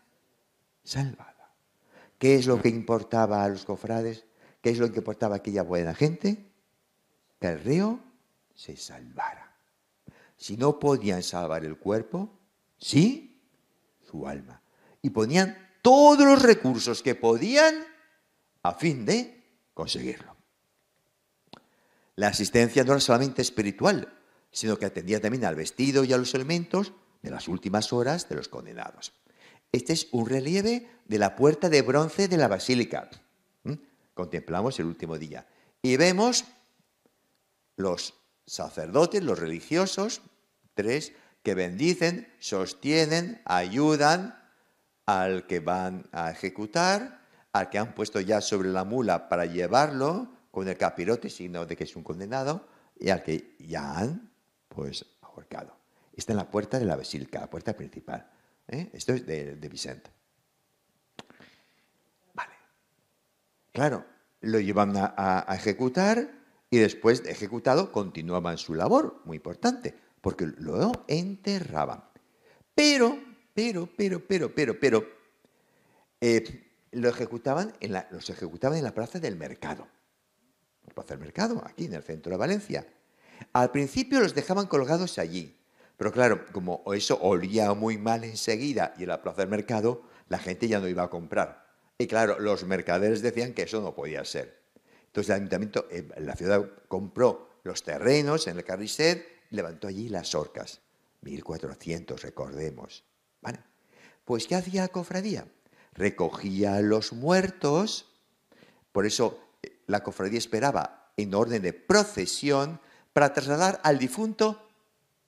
salvada. ¿Qué es lo que importaba a los cofrades? ¿Qué es lo que importaba a aquella buena gente? Que el río se salvara. Si no podían salvar el cuerpo, sí, su alma. Y ponían todos los recursos que podían a fin de conseguirlo. La asistencia no era solamente espiritual, sino que atendía también al vestido y a los elementos de las últimas horas de los condenados. Este es un relieve de la puerta de bronce de la basílica. ¿Mm? Contemplamos el último día y vemos los sacerdotes, los religiosos, tres, que bendicen, sostienen, ayudan al que van a ejecutar, al que han puesto ya sobre la mula para llevarlo con el capirote, signo de que es un condenado, y al que ya han pues ahorcado. Está en la puerta de la basílica, la puerta principal. ¿eh? Esto es de, Vicente. Vale. Claro, lo llevan a ejecutar y después ejecutado continuaban su labor, muy importante, porque lo enterraban. Pero, pero, pero, pero, pero, pero, eh, lo ejecutaban los ejecutaban en la plaza del mercado. La plaza del mercado, aquí en el centro de Valencia. Al principio los dejaban colgados allí, pero claro, como eso olía muy mal enseguida y en la plaza del mercado, la gente ya no iba a comprar. Y claro, los mercaderes decían que eso no podía ser. Entonces el ayuntamiento, eh, la ciudad compró los terrenos en el Carriset, levantó allí las orcas. 1400, recordemos. ¿Vale? Pues, ¿qué hacía la cofradía? Recogía a los muertos. Por eso eh, la cofradía esperaba en orden de procesión para trasladar al difunto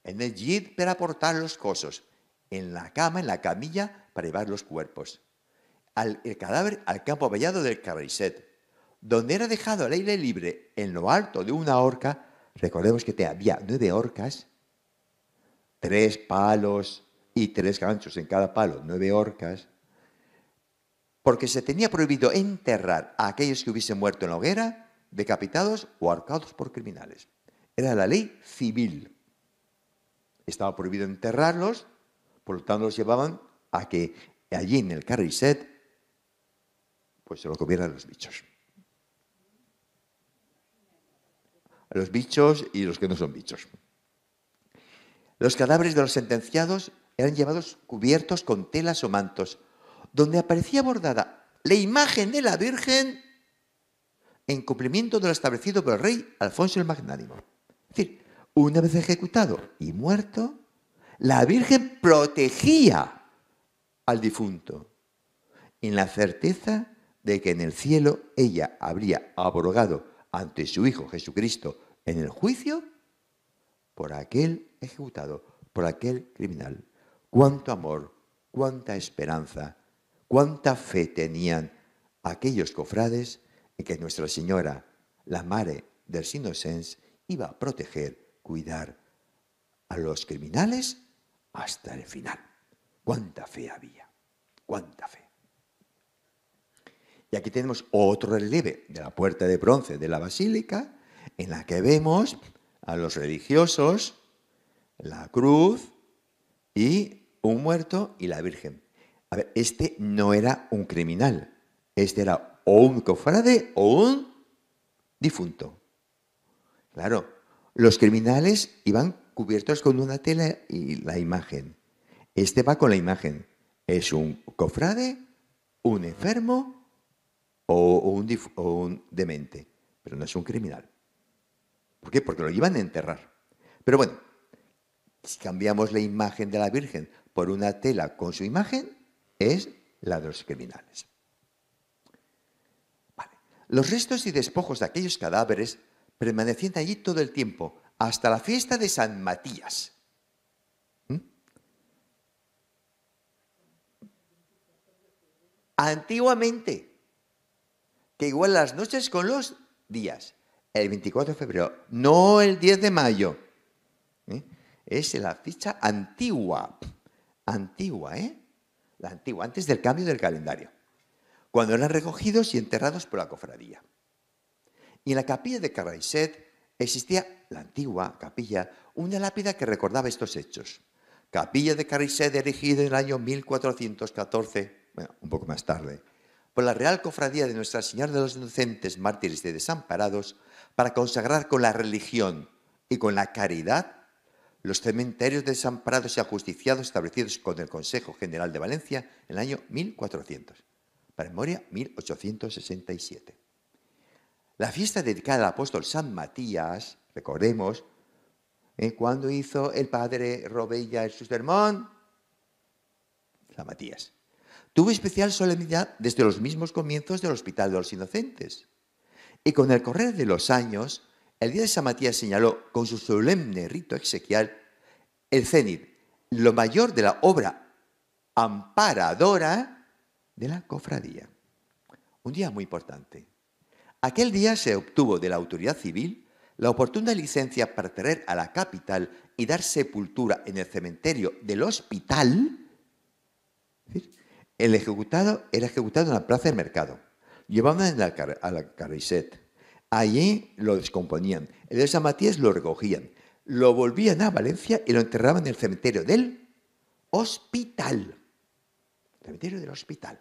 en el yid para aportar los cosos, en la cama, en la camilla, para llevar los cuerpos. Al, el cadáver al campo vallado del Carriset donde era dejado al aire libre en lo alto de una horca, recordemos que había nueve horcas, tres palos y tres ganchos en cada palo, nueve horcas, porque se tenía prohibido enterrar a aquellos que hubiesen muerto en la hoguera, decapitados o ahorcados por criminales. Era la ley civil. Estaba prohibido enterrarlos, por lo tanto los llevaban a que allí en el carriset pues se lo comieran los bichos. a los bichos y los que no son bichos. Los cadáveres de los sentenciados eran llevados cubiertos con telas o mantos, donde aparecía bordada la imagen de la Virgen en cumplimiento de lo establecido por el rey Alfonso el Magnánimo. Es decir, una vez ejecutado y muerto, la Virgen protegía al difunto, en la certeza de que en el cielo ella habría abrogado ante su Hijo Jesucristo en el juicio por aquel ejecutado, por aquel criminal. Cuánto amor, cuánta esperanza, cuánta fe tenían aquellos cofrades en que Nuestra Señora, la Mare del Sinocens, iba a proteger, cuidar a los criminales hasta el final. Cuánta fe había, cuánta fe. Y aquí tenemos otro relieve de la puerta de bronce de la basílica, en la que vemos a los religiosos, la cruz y un muerto y la Virgen. A ver, este no era un criminal, este era o un cofrade o un difunto. Claro, los criminales iban cubiertos con una tela y la imagen. Este va con la imagen. Es un cofrade, un enfermo o, un demente, pero no es un criminal. ¿Por qué? Porque lo iban a enterrar. Pero bueno, si cambiamos la imagen de la Virgen por una tela con su imagen, es la de los criminales. Los restos y despojos de aquellos cadáveres permanecían allí todo el tiempo, hasta la fiesta de San Matías. ¿Mm? Antiguamente, que igual las noches con los días. El 24 de febrero, no el 10 de mayo. ¿eh? Es la ficha antigua, antigua, ¿eh? La antigua, antes del cambio del calendario, cuando eran recogidos y enterrados por la cofradía. Y en la capilla de Carraiset existía la antigua capilla, una lápida que recordaba estos hechos. Capilla de Carraiset erigida en el año 1414, bueno, un poco más tarde, por la Real Cofradía de Nuestra Señora de los Inocentes, Mártires de Desamparados, para consagrar con la religión y con la caridad los cementerios desamparados y ajusticiados establecidos con el Consejo General de Valencia en el año 1400, para memoria 1867. La fiesta dedicada al apóstol San Matías, recordemos, en ¿eh? cuando hizo el padre Robella su sermón, San Matías tuvo especial solemnidad desde los mismos comienzos del Hospital de los Inocentes. Y con el correr de los años, el día de San Matías señaló con su solemne rito exequial el cénit, lo mayor de la obra amparadora de la cofradía. Un día muy importante. Aquel día se obtuvo de la autoridad civil la oportuna licencia para traer a la capital y dar sepultura en el cementerio del hospital, el ejecutado era ejecutado en la plaza del mercado, Llevaban en la a la Allí lo descomponían. El de San Matías lo recogían. Lo volvían a Valencia y lo enterraban en el cementerio del hospital. Cementerio del hospital.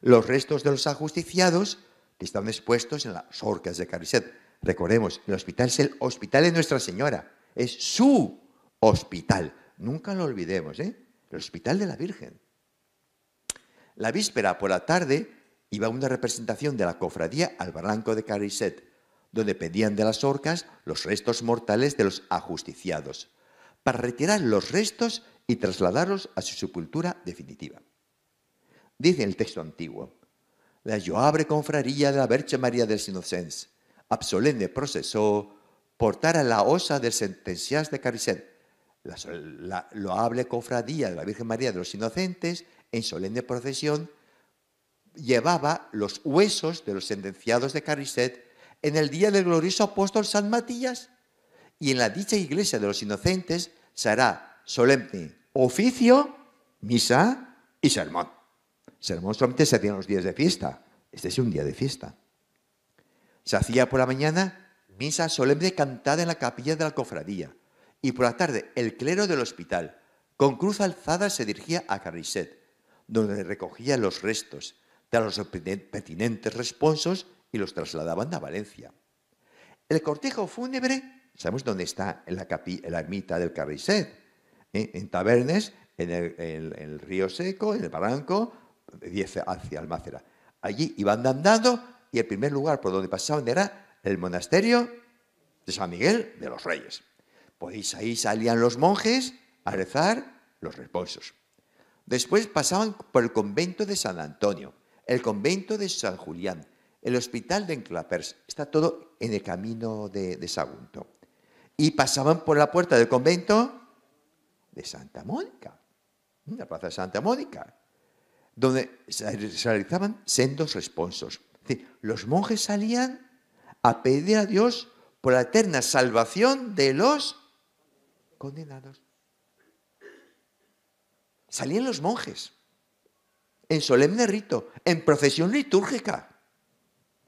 Los restos de los ajusticiados que estaban expuestos en las horcas de cariset. Recordemos, el hospital es el hospital de Nuestra Señora. Es su hospital. Nunca lo olvidemos, ¿eh? El hospital de la Virgen. La víspera por la tarde iba una representación de la cofradía al barranco de Cariset, donde pedían de las orcas los restos mortales de los ajusticiados, para retirar los restos y trasladarlos a su sepultura definitiva. Dice el texto antiguo, la loable confraría de la Virgen María los Sinocens, absolente procesó, portara la osa del sentencias de Cariset, la loable cofradía de la Virgen María de los Inocentes en solemne procesión, llevaba los huesos de los sentenciados de Carrisset en el día del glorioso apóstol San Matías. Y en la dicha iglesia de los inocentes se hará solemne oficio, misa y sermón. Sermón solamente se en los días de fiesta. Este es un día de fiesta. Se hacía por la mañana misa solemne cantada en la capilla de la cofradía. Y por la tarde el clero del hospital, con cruz alzada, se dirigía a Carrisset donde recogían los restos de los pertinentes responsos y los trasladaban a Valencia. El cortejo fúnebre, sabemos dónde está, en la, ermita del Carriset, ¿eh? en Tabernes, en el, río Seco, en el barranco, hacia Almácera. Allí iban andando y el primer lugar por donde pasaban era el monasterio de San Miguel de los Reyes. Pues ahí salían los monjes a rezar los responsos. Después pasaban por el convento de San Antonio, el convento de San Julián, el hospital de Enclapers. Está todo en el camino de, Sagunto. Y pasaban por la puerta del convento de Santa Mónica, la plaza de Santa Mónica, donde se realizaban sendos responsos. Es decir, los monjes salían a pedir a Dios por la eterna salvación de los condenados salían los monjes en solemne rito, en procesión litúrgica.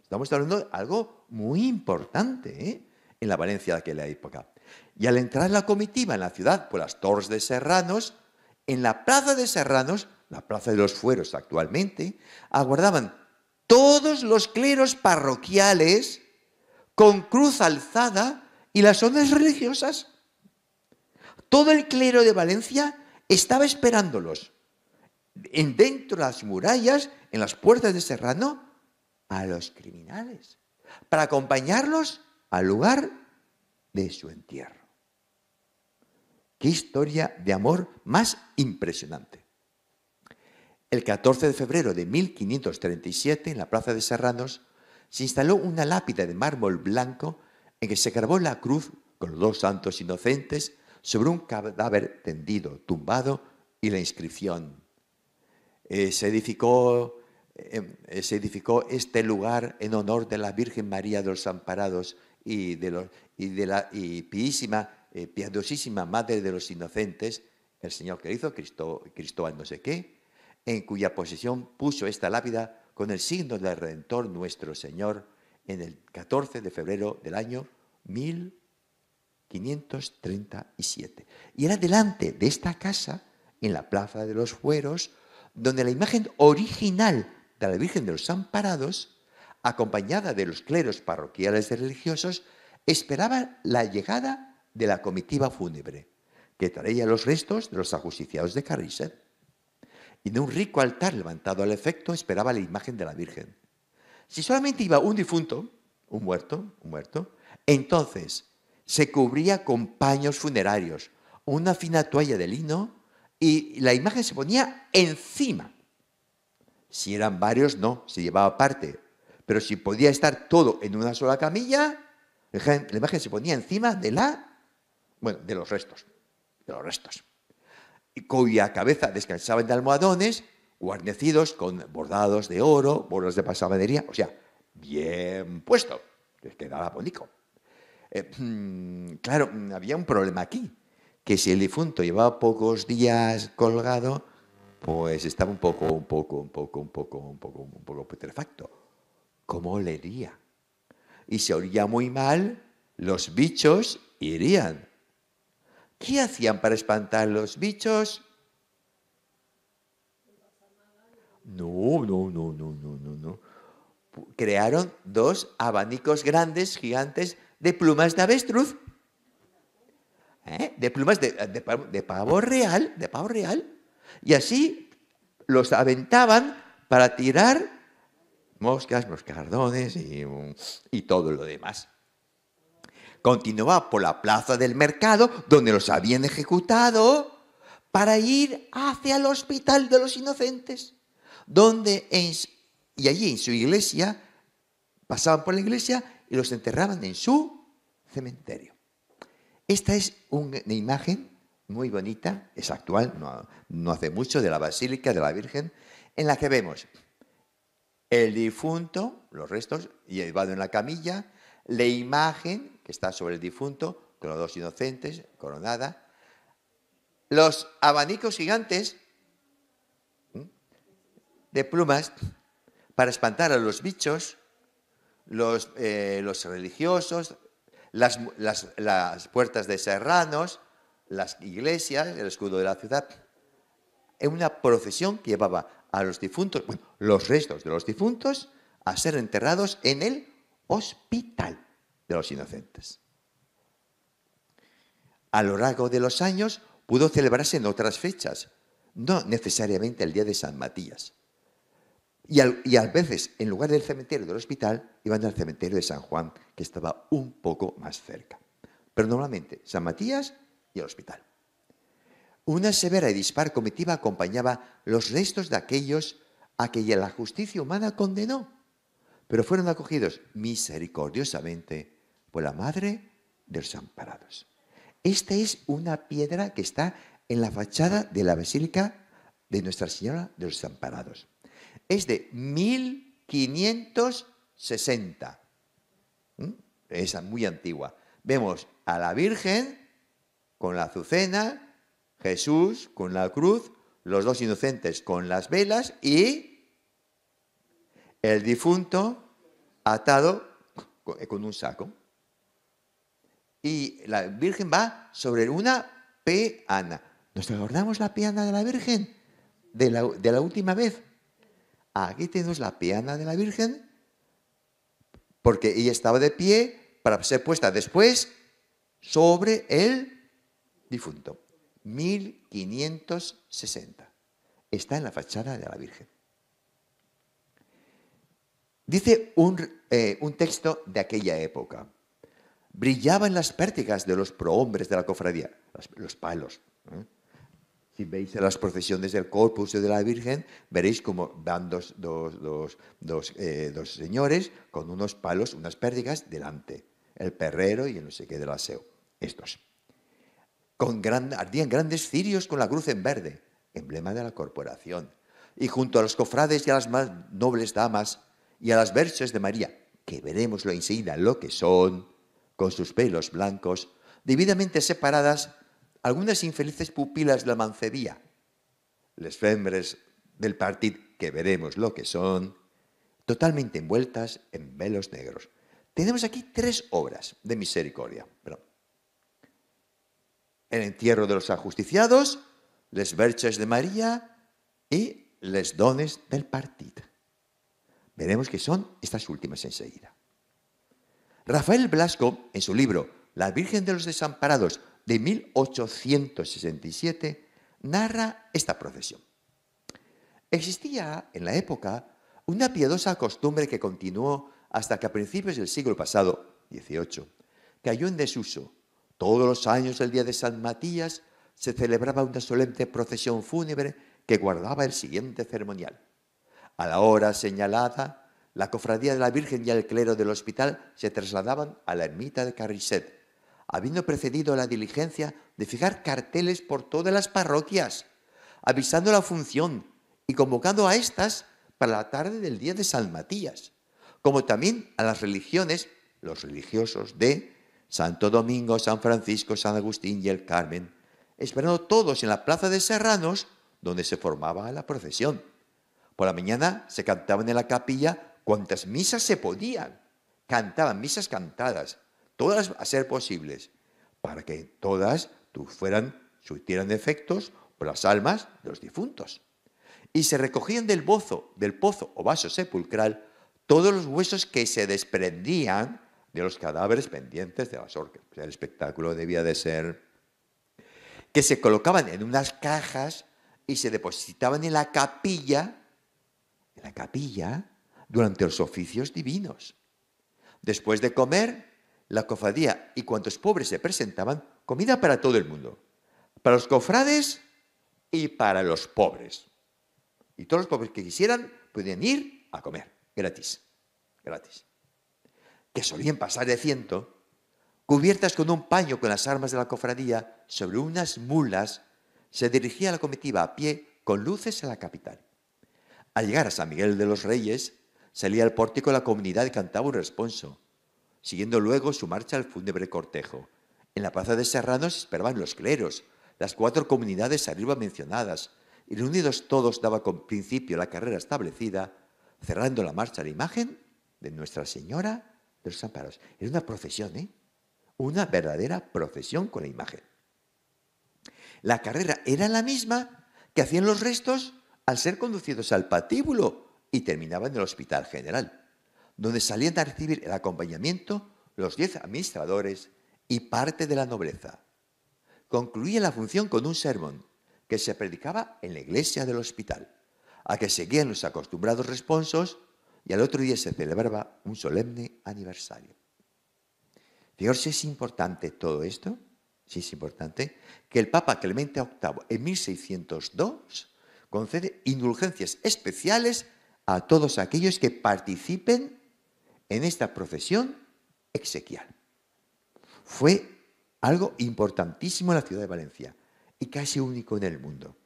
Estamos hablando de algo muy importante ¿eh? en la Valencia de aquella época. Y al entrar la comitiva en la ciudad por las Torres de Serranos, en la Plaza de Serranos, la Plaza de los Fueros actualmente, aguardaban todos los cleros parroquiales con cruz alzada y las ondas religiosas. Todo el clero de Valencia estaba esperándolos en dentro de las murallas, en las puertas de Serrano, a los criminales, para acompañarlos al lugar de su entierro. Qué historia de amor más impresionante. El 14 de febrero de 1537, en la plaza de Serranos, se instaló una lápida de mármol blanco en que se grabó la cruz con los dos santos inocentes sobre un cadáver tendido, tumbado, y la inscripción. Eh, eh, eh, se, edificó, este lugar en honor de la Virgen María de los Amparados y de, la piadosísima Madre de los Inocentes, el Señor que hizo, Cristo, Cristóbal no sé qué, en cuya posesión puso esta lápida con el signo del Redentor nuestro Señor en el 14 de febrero del año 1000. 537. Y era delante de esta casa, en la Plaza de los Fueros, donde la imagen original de la Virgen de los Amparados, acompañada de los cleros parroquiales y religiosos, esperaba la llegada de la comitiva fúnebre, que traía los restos de los ajusticiados de Carrisset, Y en un rico altar levantado al efecto esperaba la imagen de la Virgen. Si solamente iba un difunto, un muerto, un muerto, entonces se cubría con paños funerarios, una fina toalla de lino y la imagen se ponía encima. Si eran varios, no, se llevaba parte, Pero si podía estar todo en una sola camilla, la imagen se ponía encima de la, bueno, de los restos, de los restos, Y cuya cabeza descansaba en almohadones guarnecidos con bordados de oro, bordos de pasamanería, o sea, bien puesto, les quedaba bonito. Eh, mm, claro, mm, había un problema aquí, que si el difunto llevaba pocos días colgado, pues estaba un poco, un poco, un poco, un poco, un poco, un poco putrefacto. ¿Cómo olería? Y si olía muy mal, los bichos irían. ¿Qué hacían para espantar los bichos? No, no, no, no, no, no, no. Crearon dos abanicos grandes, gigantes, de plumas de avestruz, ¿Eh? de plumas de, pavo real, de pavo real, y así los aventaban para tirar moscas, moscardones y, y todo lo demás. Continuaba por la plaza del mercado, donde los habían ejecutado, para ir hacia el hospital de los inocentes, donde y allí en su iglesia, pasaban por la iglesia y los enterraban en su cementerio. Esta es una imagen muy bonita, es actual, no, hace mucho, de la Basílica de la Virgen, en la que vemos el difunto, los restos, llevado en la camilla, la imagen que está sobre el difunto, con los dos inocentes, coronada, los abanicos gigantes de plumas para espantar a los bichos, eh, los, religiosos, las, puertas de serranos, las iglesias, el escudo de la ciudad. En una procesión que llevaba a los difuntos, bueno, los restos de los difuntos, a ser enterrados en el hospital de los inocentes. A lo largo de los años pudo celebrarse en otras fechas, no necesariamente el día de San Matías. Y, a veces, en lugar del cementerio del hospital, iban al cementerio de San Juan, que estaba un poco más cerca. Pero normalmente, San Matías y el hospital. Una severa y dispar comitiva acompañaba los restos de aquellos a que la justicia humana condenó, pero fueron acogidos misericordiosamente por la Madre de los Amparados. Esta es una piedra que está en la fachada de la Basílica de Nuestra Señora de los Amparados es de 1560. ¿Mm? Esa es muy antigua. Vemos a la Virgen con la azucena, Jesús con la cruz, los dos inocentes con las velas y el difunto atado con eh, un saco. Y la Virgen va sobre una peana. ¿Nos recordamos la peana de la Virgen? de la última vez aquí tenemos la peana de la Virgen, porque ella estaba de pie para ser puesta después sobre el difunto. 1560. Está en la fachada de la Virgen. Dice eh, un, texto de aquella época. Brillaban las pértigas de los prohombres de la cofradía, los, palos. ¿eh? si veis en las procesiones del Corpus de la Virgen, veréis como van dos, dos, eh, dos, señores con unos palos, unas pérdidas delante, el perrero y el no sé qué del aseo, estos. Con gran, ardían grandes cirios con la cruz en verde, emblema de la corporación, y junto a los cofrades y a las más nobles damas y a las versos de María, que veremos lo enseguida lo que son, con sus pelos blancos, debidamente separadas algunas infelices pupilas la mancedía, Les fembres del partit, que veremos lo que son, totalmente envueltas en velos negros. Tenemos aquí tres obras de misericordia. El entierro de los ajusticiados, les verches de María y les dones del Partit. Veremos que son estas últimas enseguida. Rafael Blasco, en su libro La Virgen de los Desamparados, de 1867 narra esta procesión. Existía en la época una piadosa costumbre que continuó hasta que a principios del siglo pasado, 18, cayó en desuso. Todos los años del día de San Matías se celebraba una solemne procesión fúnebre que guardaba el siguiente ceremonial. A la hora señalada, la cofradía de la Virgen y el clero del hospital se trasladaban a la ermita de Carriset, habiendo precedido la diligencia de fijar carteles por todas las parroquias, avisando la función y convocando a éstas para la tarde del día de San Matías, como también a las religiones, los religiosos de Santo Domingo, San Francisco, San Agustín y el Carmen, esperando todos en la plaza de Serranos, donde se formaba la procesión. Por la mañana se cantaban en la capilla cuantas misas se podían. Cantaban misas cantadas, todas a ser posibles, para que todas fueran, efectos por las almas de los difuntos. Y se recogían del bozo, del pozo o vaso sepulcral, todos los huesos que se desprendían de los cadáveres pendientes de las orcas. El espectáculo debía de ser que se colocaban en unas cajas y se depositaban en la capilla, en la capilla, durante los oficios divinos. Después de comer, la cofradía y cuantos pobres se presentaban, comida para todo el mundo, para los cofrades y para los pobres. Y todos los pobres que quisieran podían ir a comer, gratis, gratis. Que solían pasar de ciento, cubiertas con un paño con las armas de la cofradía, sobre unas mulas, se dirigía la comitiva a pie con luces a la capital. Al llegar a San Miguel de los Reyes, salía al pórtico la comunidad y cantaba un responso siguiendo luego su marcha al fúnebre cortejo. En la plaza de Serrano se esperaban los cleros, las cuatro comunidades arriba mencionadas, y reunidos todos daba con principio la carrera establecida, cerrando la marcha la imagen de Nuestra Señora de los Amparos. Era una procesión, ¿eh? Una verdadera procesión con la imagen. La carrera era la misma que hacían los restos al ser conducidos al patíbulo y terminaban en el Hospital General donde salían a recibir el acompañamiento los diez administradores y parte de la nobleza. Concluía la función con un sermón que se predicaba en la iglesia del hospital, a que seguían los acostumbrados responsos y al otro día se celebraba un solemne aniversario. Señor, si es importante todo esto, si es importante, que el Papa Clemente VIII en 1602 concede indulgencias especiales a todos aquellos que participen en esta procesión exequial. Fue algo importantísimo en la ciudad de Valencia y casi único en el mundo,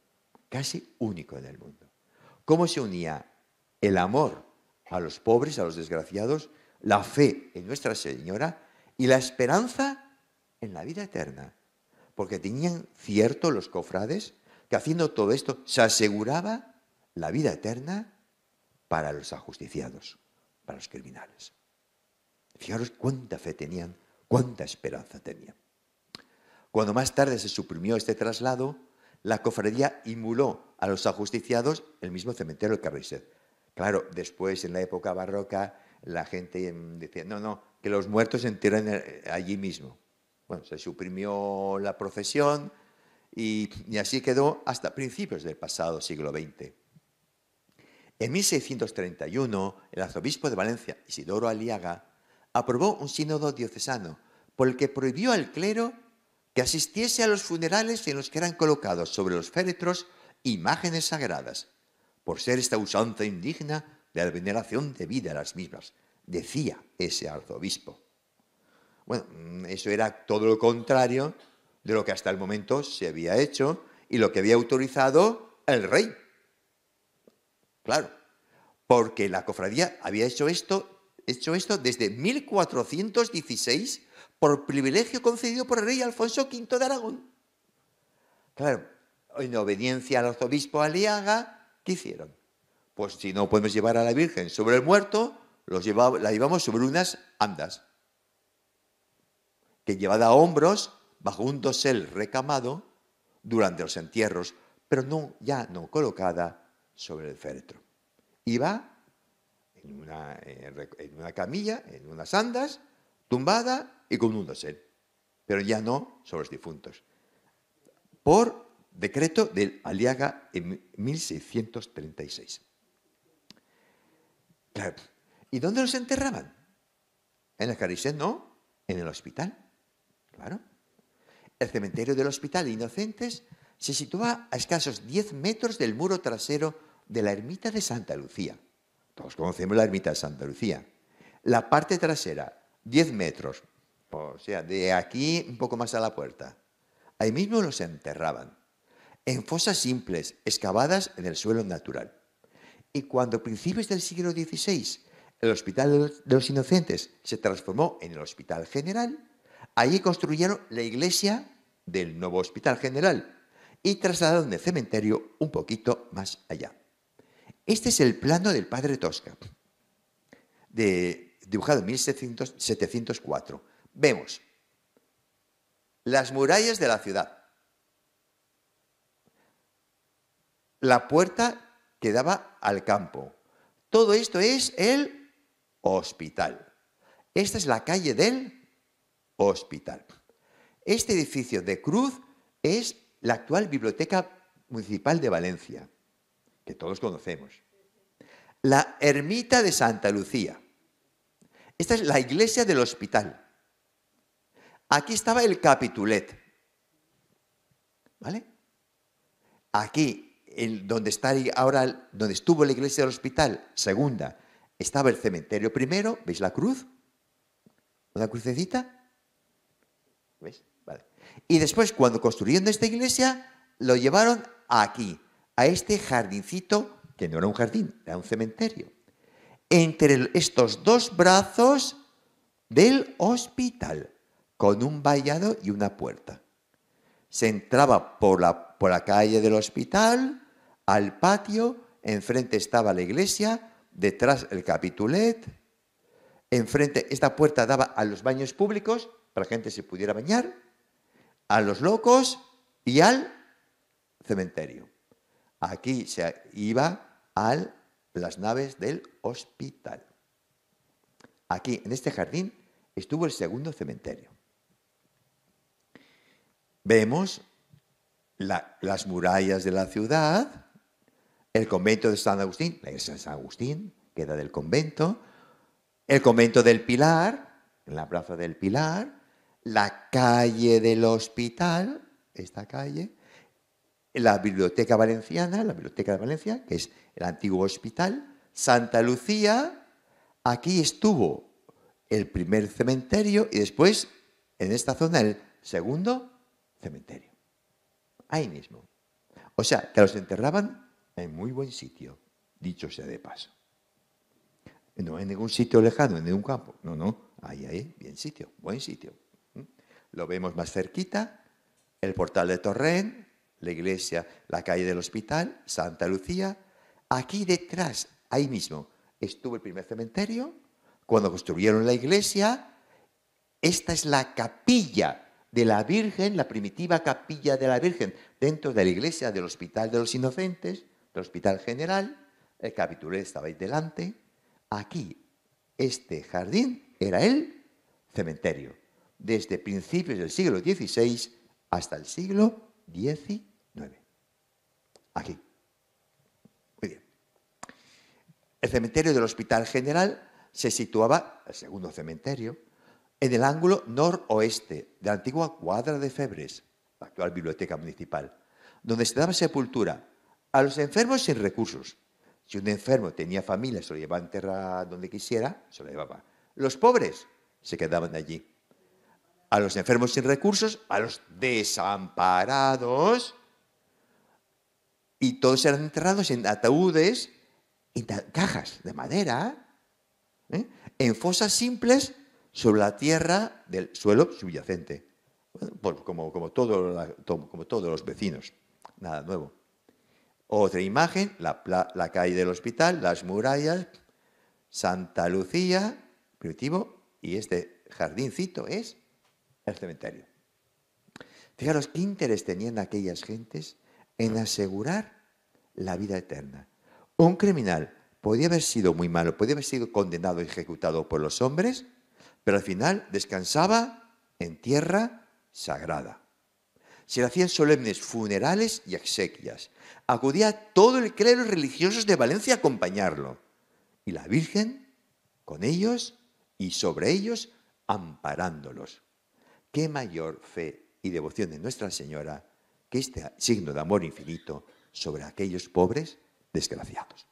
casi único en el mundo. ¿Cómo se unía el amor a los pobres, a los desgraciados, la fe en Nuestra Señora y la esperanza en la vida eterna? Porque tenían cierto los cofrades que haciendo todo esto se aseguraba la vida eterna para los ajusticiados para los criminales. Fijaros cuánta fe tenían, cuánta esperanza tenían. Cuando más tarde se suprimió este traslado, la cofradía inmuló a los ajusticiados el mismo cementerio de Carrizet. Claro, después en la época barroca la gente em, decía, no, no, que los muertos se entierren eh, allí mismo. Bueno, se suprimió la procesión y, y así quedó hasta principios del pasado siglo XX. En 1631, el arzobispo de Valencia, Isidoro Aliaga, aprobó un sínodo diocesano por el que prohibió al clero que asistiese a los funerales en los que eran colocados sobre los féretros imágenes sagradas, por ser esta usanza indigna de la veneración debida a las mismas, decía ese arzobispo. Bueno, eso era todo lo contrario de lo que hasta el momento se había hecho y lo que había autorizado el rey Claro, porque la cofradía había hecho esto, hecho esto desde 1416 por privilegio concedido por el rey Alfonso V de Aragón. Claro, en obediencia al arzobispo Aliaga, ¿qué hicieron? Pues si no podemos llevar a la Virgen sobre el muerto, la llevamos sobre unas andas, que llevada a hombros bajo un dosel recamado durante los entierros, pero no, ya no colocada sobre el féretro. Y va eh, en una, camilla, en unas andas, tumbada y con un dosel, pero ya no sobre los difuntos. Por decreto del Aliaga en 1636. ¿Y dónde los enterraban? En el caricia no, en el hospital. Claro. El cementerio del Hospital de Inocentes se sitúa a escasos 10 metros del muro trasero de la ermita de Santa Lucía. Todos conocemos la ermita de Santa Lucía. La parte trasera, 10 metros, o sea, de aquí un poco más a la puerta. Ahí mismo los enterraban, en fosas simples, excavadas en el suelo natural. Y cuando a principios del siglo XVI el Hospital de los Inocentes se transformó en el Hospital General, allí construyeron la iglesia del nuevo Hospital General y trasladaron el cementerio un poquito más allá. Este es el plano del padre Tosca, dibujado en 1704. Vemos las murallas de la ciudad, la puerta que daba al campo. Todo esto es el hospital. Esta es la calle del hospital. Este edificio de cruz es la actual Biblioteca Municipal de Valencia que todos conocemos. La ermita de Santa Lucía. Esta es la iglesia del hospital. Aquí estaba el capitulet. ¿Vale? Aquí, donde, está ahora, donde estuvo la iglesia del hospital, segunda, estaba el cementerio primero. ¿Veis la cruz? ¿Una crucecita? ¿veis? Vale. Y después, cuando construyeron esta iglesia, lo llevaron aquí, a este jardincito, que no era un jardín, era un cementerio, entre estos dos brazos del hospital, con un vallado y una puerta. Se entraba por la, por la calle del hospital, al patio, enfrente estaba la iglesia, detrás el capitulet, enfrente esta puerta daba a los baños públicos, para que la gente se pudiera bañar, a los locos y al cementerio. Aquí se iba a las naves del hospital. Aquí, en este jardín, estuvo el segundo cementerio. Vemos las murallas de la ciudad, el convento de San Agustín, la iglesia de San Agustín, queda del convento, el convento del Pilar, en la plaza del Pilar, la calle del hospital, esta calle, la Biblioteca Valenciana, la Biblioteca de Valencia, que es el antiguo hospital, Santa Lucía, aquí estuvo el primer cementerio y después, en esta zona, el segundo cementerio. Ahí mismo. O sea, que los enterraban en muy buen sitio, dicho sea de paso. No en ningún sitio lejano, en ningún campo. No, no, ahí, ahí, bien sitio, buen sitio. ¿Mm? Lo vemos más cerquita, el portal de Torrent, la iglesia, la calle del hospital, Santa Lucía. Aquí detrás, ahí mismo, estuvo el primer cementerio. Cuando construyeron la iglesia, esta es la capilla de la Virgen, la primitiva capilla de la Virgen, dentro de la iglesia del Hospital de los Inocentes, del Hospital General. El capitulé estaba ahí delante. Aquí, este jardín era el cementerio, desde principios del siglo XVI hasta el siglo XIX aquí. Muy bien. El cementerio del Hospital General se situaba, el segundo cementerio, en el ángulo noroeste de la antigua cuadra de Febres, la actual biblioteca municipal, donde se daba sepultura a los enfermos sin recursos. Si un enfermo tenía familia, se lo llevaba a enterrar donde quisiera, se lo llevaba. Los pobres se quedaban allí. A los enfermos sin recursos, a los desamparados, y todos eran enterrados en ataúdes, en cajas de madera, ¿eh? en fosas simples sobre la tierra del suelo subyacente, pues como, todos los vecinos, nada nuevo. Otra imagen, la, calle del hospital, las murallas, Santa Lucía, primitivo, y este jardincito es el cementerio. Fijaros qué interés tenían aquellas gentes en asegurar la vida eterna. Un criminal podía haber sido muy malo, podía haber sido condenado y ejecutado por los hombres, pero al final descansaba en tierra sagrada. Se le hacían solemnes funerales y exequias. Acudía todo el clero religioso de Valencia a acompañarlo. Y la Virgen con ellos y sobre ellos amparándolos. ¿Qué mayor fe y devoción de Nuestra Señora que este signo de amor infinito sobre aquellos pobres desgraciados.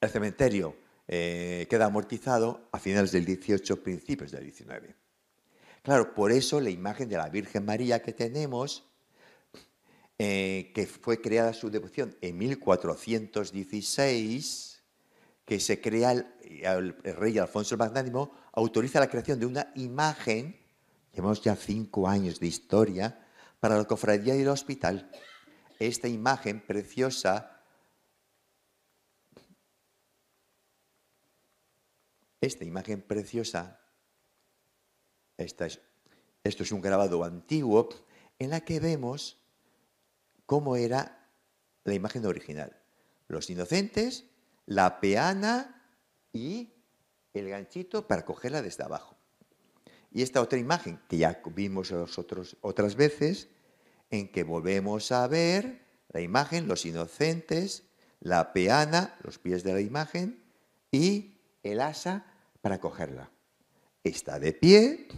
El cementerio eh, queda amortizado a finales del 18, principios del 19. Claro, por eso la imagen de la Virgen María que tenemos, eh, que fue creada su devoción en 1416, que se crea el, el rey Alfonso el Magnánimo, autoriza la creación de una imagen, llevamos ya cinco años de historia, para la cofradía y el hospital, esta imagen preciosa, esta imagen preciosa, esto es un grabado antiguo, en la que vemos cómo era la imagen original. Los inocentes, la peana y el ganchito para cogerla desde abajo. Y esta otra imagen, que ya vimos nosotros otras veces, en que volvemos a ver la imagen, los inocentes, la peana, los pies de la imagen, y el asa para cogerla. Está de pie,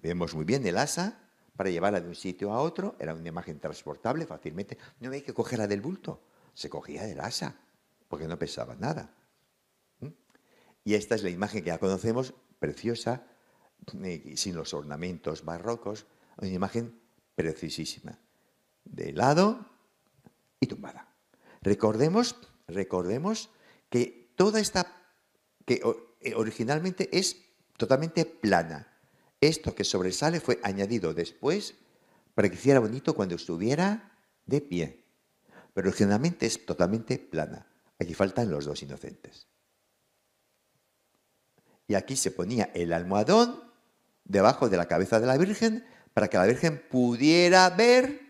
vemos muy bien el asa para llevarla de un sitio a otro, era una imagen transportable fácilmente, no hay que cogerla del bulto, se cogía del asa, porque no pesaba nada. ¿Mm? Y esta es la imagen que ya conocemos preciosa, sin los ornamentos barrocos, una imagen precisísima, de lado y tumbada. Recordemos, recordemos que toda esta, que eh, originalmente es totalmente plana, esto que sobresale fue añadido después para que hiciera bonito cuando estuviera de pie, pero originalmente es totalmente plana. Aquí faltan los dos inocentes y aquí se ponía el almohadón debajo de la cabeza de la Virgen para que la Virgen pudiera ver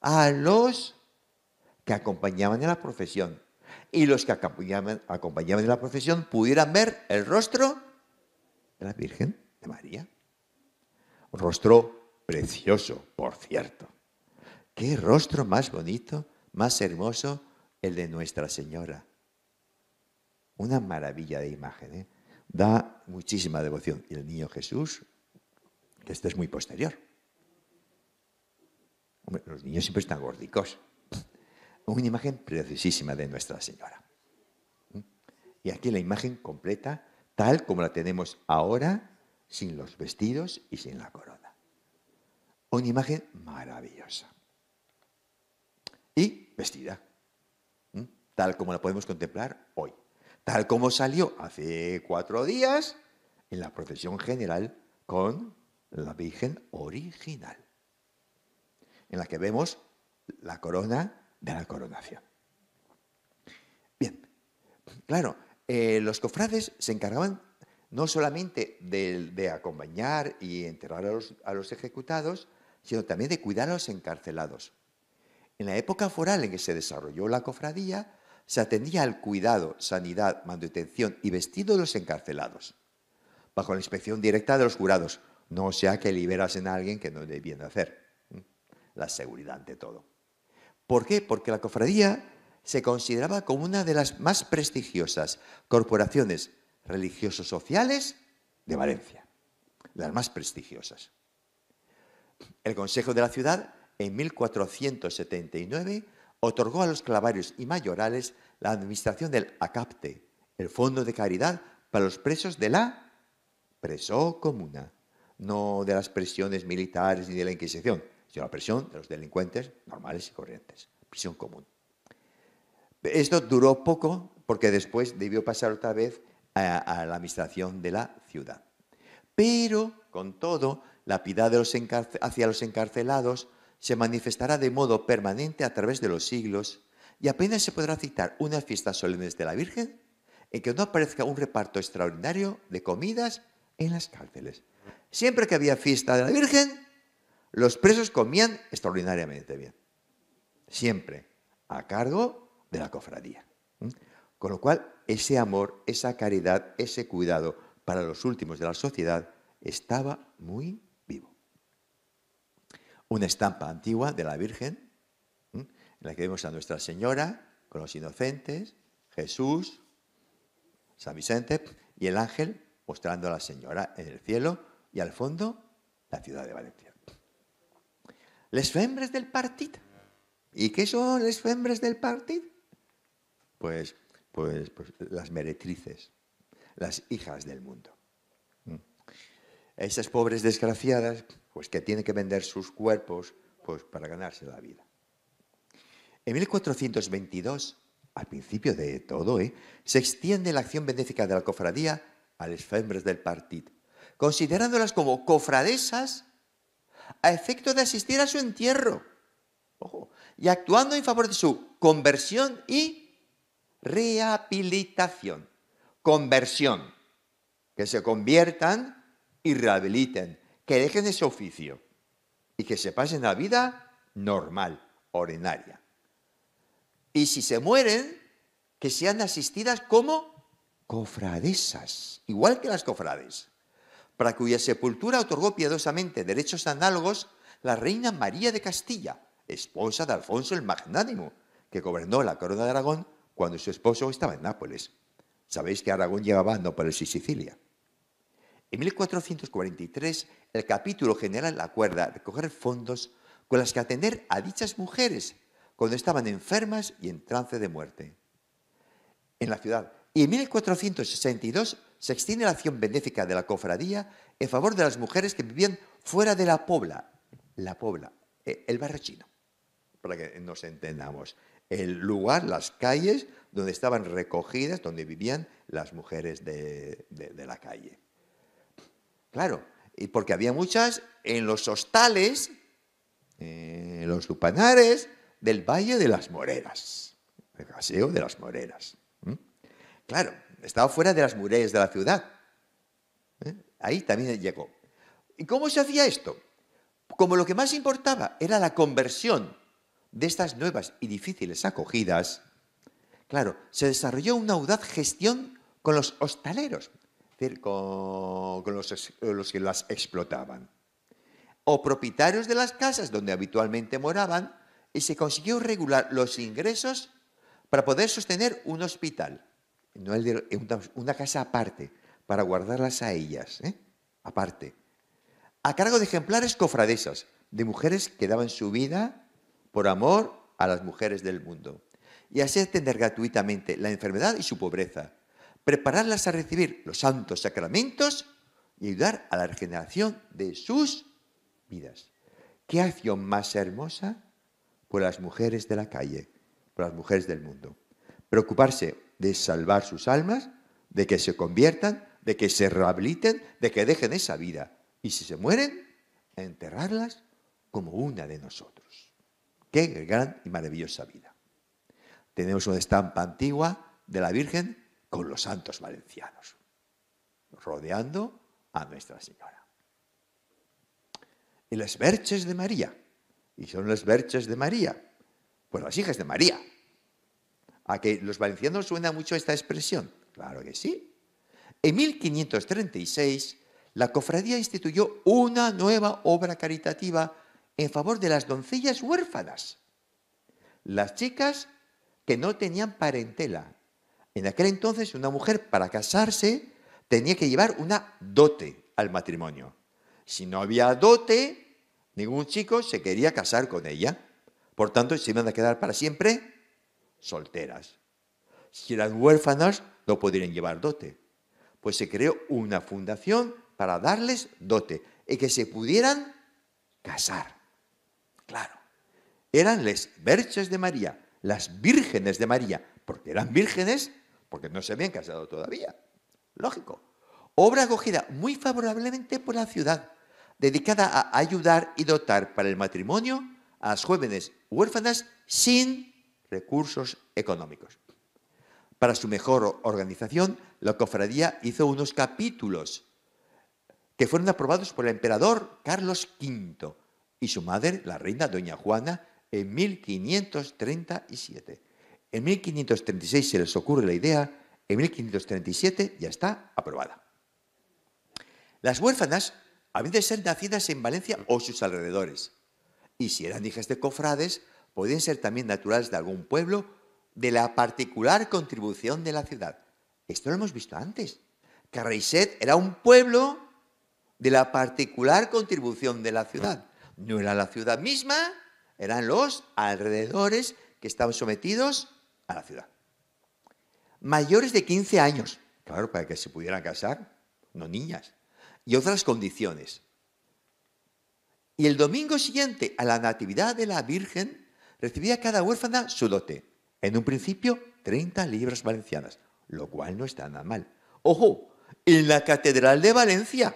a los que acompañaban en la profesión. Y los que acompañaban, en la profesión pudieran ver el rostro de la Virgen de María. Rostro precioso, por cierto. Qué rostro más bonito, más hermoso el de Nuestra Señora. Una maravilla de imagen. ¿eh? da muchísima devoción. Y el niño Jesús, que este es muy posterior. los niños siempre están gordicos. Una imagen precisísima de Nuestra Señora. Y aquí la imagen completa, tal como la tenemos ahora, sin los vestidos y sin la corona. Una imagen maravillosa. Y vestida, ¿Mm? tal como la podemos contemplar hoy tal como salió hace cuatro días en la procesión general con la Virgen original, en la que vemos la corona de la coronación. Bien, claro, eh, los cofrades se encargaban no solamente de, acompañar y enterrar a los, a los ejecutados, sino también de cuidar a los encarcelados. En la época foral en que se desarrolló la cofradía, se atendía al cuidado, sanidad, manutención y vestido de los encarcelados, bajo la inspección directa de los jurados, no sea que liberasen a alguien que no debían hacer. Mm. La seguridad ante todo. ¿Por qué? Porque la cofradía se consideraba como una de las más prestigiosas corporaciones religiosos sociales de Valencia, las más prestigiosas. El Consejo de la Ciudad en 1479 otorgó a los clavarios y mayorales la administración del ACAPTE, el Fondo de Caridad para los Presos de la preso Comuna, no de las presiones militares ni de la Inquisición, sino la presión de los delincuentes normales y corrientes, prisión común. Esto duró poco porque después debió pasar otra vez a, la administración de la ciudad. Pero, con todo, la piedad hacia los encarcelados se manifestará de modo permanente a través de los siglos y apenas se podrá citar una fiesta solemne de la Virgen en que no aparezca un reparto extraordinario de comidas en las cárceles. Siempre que había fiesta de la Virgen, los presos comían extraordinariamente bien. Siempre a cargo de la cofradía. Con lo cual, ese amor, esa caridad, ese cuidado para los últimos de la sociedad estaba muy una estampa antigua de la Virgen, en la que vemos a Nuestra Señora con los inocentes, Jesús, San Vicente y el ángel mostrando a la Señora en el cielo y al fondo la ciudad de Valencia. Les fembres del partido. ¿Y qué son las fembres del partido? Pues, pues, pues las meretrices, las hijas del mundo esas pobres desgraciadas, pues que tienen que vender sus cuerpos pues, para ganarse la vida. En 1422, al principio de todo, ¿eh? se extiende la acción benéfica de la cofradía a las fembres del partido, considerándolas como cofradesas a efecto de asistir a su entierro ojo, y actuando en favor de su conversión y rehabilitación. Conversión, que se conviertan y rehabiliten, que dejen ese oficio y que se pasen la vida normal, ordinaria. Y si se mueren, que sean asistidas como cofradesas, igual que las cofrades, para cuya sepultura otorgó piadosamente derechos análogos la reina María de Castilla, esposa de Alfonso el Magnánimo, que gobernó la corona de Aragón cuando su esposo estaba en Nápoles. Sabéis que Aragón llevaba Nápoles y Sicilia. En 1443, el capítulo general acuerda recoger fondos con las que atender a dichas mujeres cuando estaban enfermas y en trance de muerte en la ciudad. Y en 1462 se extiende la acción benéfica de la cofradía en favor de las mujeres que vivían fuera de la Pobla, la Pobla, e, el barrio chino, para que nos entendamos, el lugar, las calles donde estaban recogidas, donde vivían las mujeres de la calle. Claro, y porque había muchas en los hostales, en eh, los lupanares del Valle de las Moreras, el Gaseo de las Moreras. Claro, estaba fuera de las murallas de la ciudad. ¿eh? Ahí también llegó. ¿Y cómo se hacía esto? Como lo que más importaba era la conversión de estas nuevas y difíciles acogidas, claro, se desarrolló una audaz gestión con los hostaleros, con, eh, los, que las explotaban. O propietarios de las casas donde habitualmente moraban y se consiguió regular los ingresos para poder sostener un hospital, una, casa aparte, para guardarlas a ellas, ¿eh? aparte, a cargo de ejemplares cofradesas, de mujeres que daban su vida por amor a las mujeres del mundo, y así atender gratuitamente la enfermedad y su pobreza, prepararlas a recibir los santos sacramentos y ayudar a la regeneración de sus vidas. ¿Qué acción más hermosa? Por las mujeres de la calle, por las mujeres del mundo. Preocuparse de salvar sus almas, de que se conviertan, de que se rehabiliten, de que dejen esa vida. Y si se mueren, enterrarlas como una de nosotros. Qué gran y maravillosa vida. Tenemos una estampa antigua de la Virgen con los santos valencianos, rodeando a Nuestra Señora. Y las berches de María, y son las berches de María, pues las hijas de María. A que los valencianos suena mucho esta expresión, claro que sí. En 1536, la cofradía instituyó una nueva obra caritativa en favor de las doncellas huérfanas, las chicas que no tenían parentela en aquel entonces una mujer para casarse tenía que llevar una dote al matrimonio. Si no había dote, ningún chico se quería casar con ella. Por tanto, se iban a quedar para siempre solteras. Si eran huérfanas, no podían llevar dote. Pues se creó una fundación para darles dote y que se pudieran casar. Claro, eran las Verches de María, las vírgenes de María, porque eran vírgenes porque no se habían casado todavía. Lógico. Obra acogida muy favorablemente por la ciudad, dedicada a ayudar y dotar para el matrimonio a las jóvenes huérfanas sin recursos económicos. Para su mejor organización, la cofradía hizo unos capítulos que fueron aprobados por el emperador Carlos V y su madre, la reina Doña Juana, en 1537. En 1536 se les ocurre la idea, en 1537 ya está aprobada. Las huérfanas habían de ser nacidas en Valencia o sus alrededores, y si eran hijas de cofrades, podían ser también naturales de algún pueblo de la particular contribución de la ciudad. Esto lo hemos visto antes. Carraiset era un pueblo de la particular contribución de la ciudad. No era la ciudad misma, eran los alrededores que estaban sometidos a la ciudad. Mayores de 15 años, claro, para que se pudieran casar, no niñas, y otras condiciones. Y el domingo siguiente a la Natividad de la Virgen recibía cada huérfana su dote. En un principio, 30 libras valencianas, lo cual no está nada mal. Ojo, en la Catedral de Valencia,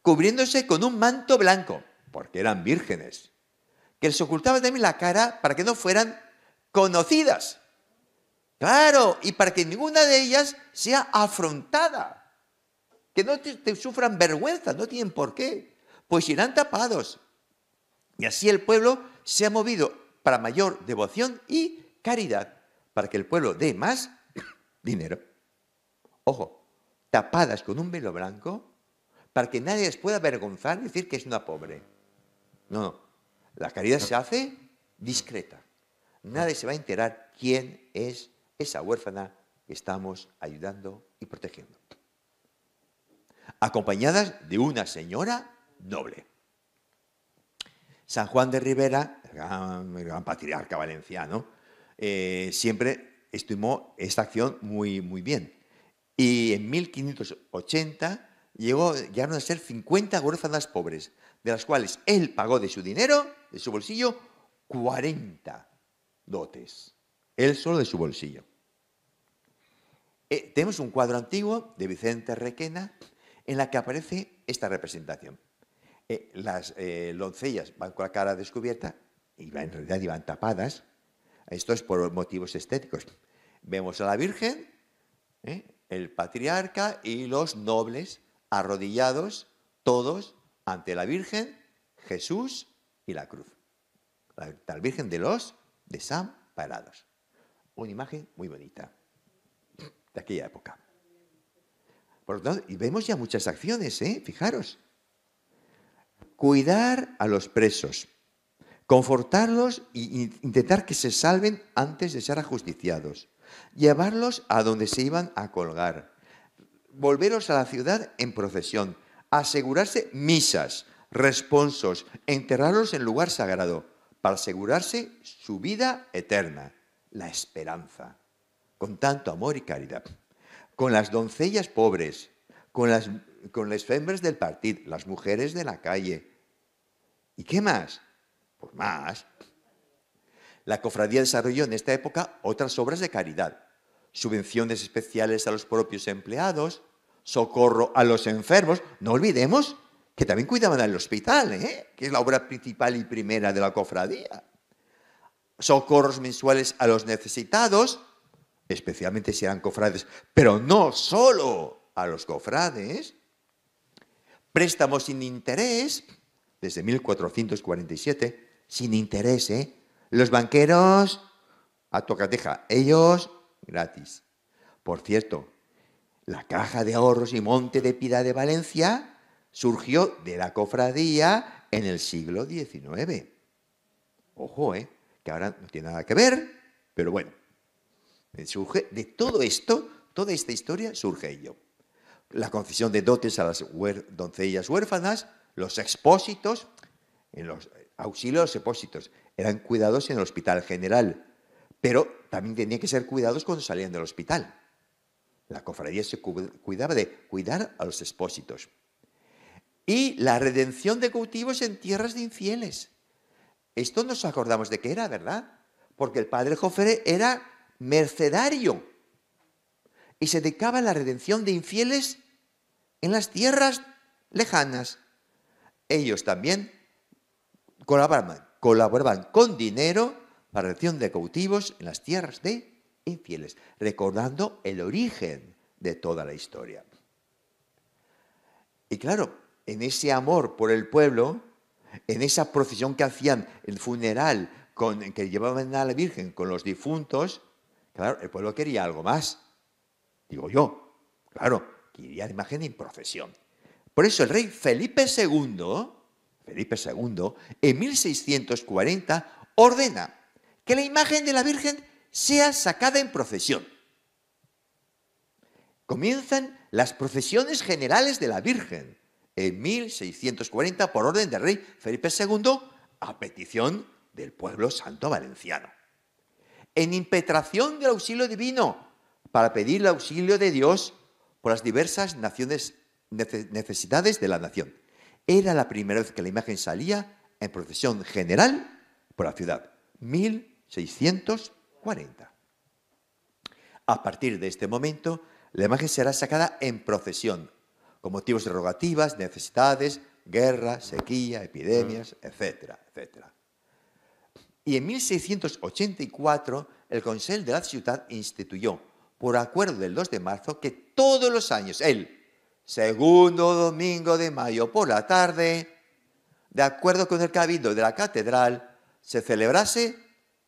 cubriéndose con un manto blanco, porque eran vírgenes, que les ocultaba también la cara para que no fueran conocidas. Claro, y para que ninguna de ellas sea afrontada. Que no te, sufran vergüenza, no tienen por qué. Pues irán tapados. Y así el pueblo se ha movido para mayor devoción y caridad, para que el pueblo dé más (coughs) dinero. Ojo, tapadas con un velo blanco, para que nadie les pueda avergonzar y decir que es una pobre. No, no. La caridad se hace discreta. Nadie se va a enterar quién es esa huérfana que estamos ayudando y protegiendo. Acompañadas de una señora noble. San Juan de Rivera, gran, patriarca valenciano, eh, siempre estimó esta acción muy, muy bien. Y en 1580 llegó, llegaron a ser 50 huérfanas pobres, de las cuales él pagó de su dinero, de su bolsillo, 40 dotes, él solo de su bolsillo. Eh, tenemos un cuadro antiguo de Vicente Requena en la que aparece esta representación. Eh, las eh, doncellas van con la cara descubierta y en realidad iban tapadas. Esto es por motivos estéticos. Vemos a la Virgen, el patriarca y los nobles arrodillados todos ante la Virgen, Jesús y la cruz. la Virgen de los desamparados. Una imagen muy bonita de aquella época. Por lo tanto, y vemos ya muchas acciones, ¿eh? fijaros. Cuidar a los presos, confortarlos e intentar que se salven antes de ser ajusticiados, llevarlos a donde se iban a colgar, volveros a la ciudad en procesión, asegurarse misas, responsos, enterrarlos en lugar sagrado, para asegurarse su vida eterna, la esperanza, con tanto amor y caridad. Con las doncellas pobres, con las, con las fembres del partido, las mujeres de la calle. ¿Y qué más? Por pues más. La cofradía desarrolló en esta época otras obras de caridad, subvenciones especiales a los propios empleados, socorro a los enfermos. No olvidemos que también cuidaban al hospital, ¿eh? que es la obra principal y primera de la cofradía. Socorros mensuales a los necesitados, especialmente si eran cofrades, pero no solo a los cofrades. Préstamos sin interés, desde 1447, sin interés, ¿eh? Los banqueros, a tocateja, ellos gratis. Por cierto, la Caja de Ahorros y Monte de Piedad de Valencia surgió de la cofradía en el siglo XIX. Ojo, eh, que ahora no tiene nada que ver, pero bueno, surge de todo esto, toda esta historia surge ello. La concesión de dotes a las doncellas huérfanas, los expósitos, en los auxilios expósitos, eran cuidados en el hospital general, pero también tenían que ser cuidados cuando salían del hospital. La cofradía se cuidaba de cuidar a los expósitos y la redención de cautivos en tierras de infieles. Esto nos acordamos de que era, ¿verdad? Porque el padre Jofre era mercedario y se dedicaba a la redención de infieles en las tierras lejanas. Ellos también colaboraban, colaboraban con dinero para la redención de cautivos en las tierras de infieles, recordando el origen de toda la historia. Y claro, en ese amor por el pueblo, en esa procesión que hacían, el funeral con, que llevaban a la Virgen con los difuntos, claro, el pueblo quería algo más. Digo yo, claro, quería la imagen en procesión. Por eso el rey Felipe II, Felipe II, en 1640 ordena que la imagen de la Virgen sea sacada en procesión. Comienzan las procesiones generales de la Virgen en 1640 por orden del rey Felipe II a petición del pueblo santo valenciano. En impetración del auxilio divino, para pedir el auxilio de Dios por las diversas necesidades de la nación. Era la primera vez que la imagen salía en procesión general por la ciudad, 1640. A partir de este momento, la imagen será sacada en procesión con motivos derogativas, necesidades, guerra, sequía, epidemias, mm. etcétera, etcétera. Y en 1684 el Consejo de la Ciudad instituyó, por acuerdo del 2 de marzo, que todos los años, el segundo domingo de mayo por la tarde, de acuerdo con el cabildo de la catedral, se celebrase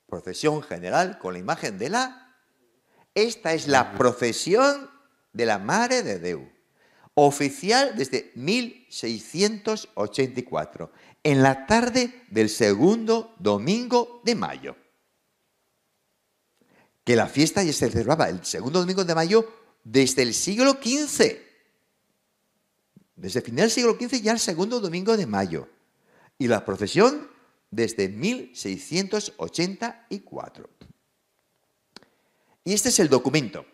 procesión general con la imagen de la... Esta es la procesión de la Madre de Dios oficial desde 1684, en la tarde del segundo domingo de mayo. Que la fiesta ya se celebraba el segundo domingo de mayo desde el siglo XV. Desde el final del siglo XV ya el segundo domingo de mayo. Y la procesión desde 1684. Y este es el documento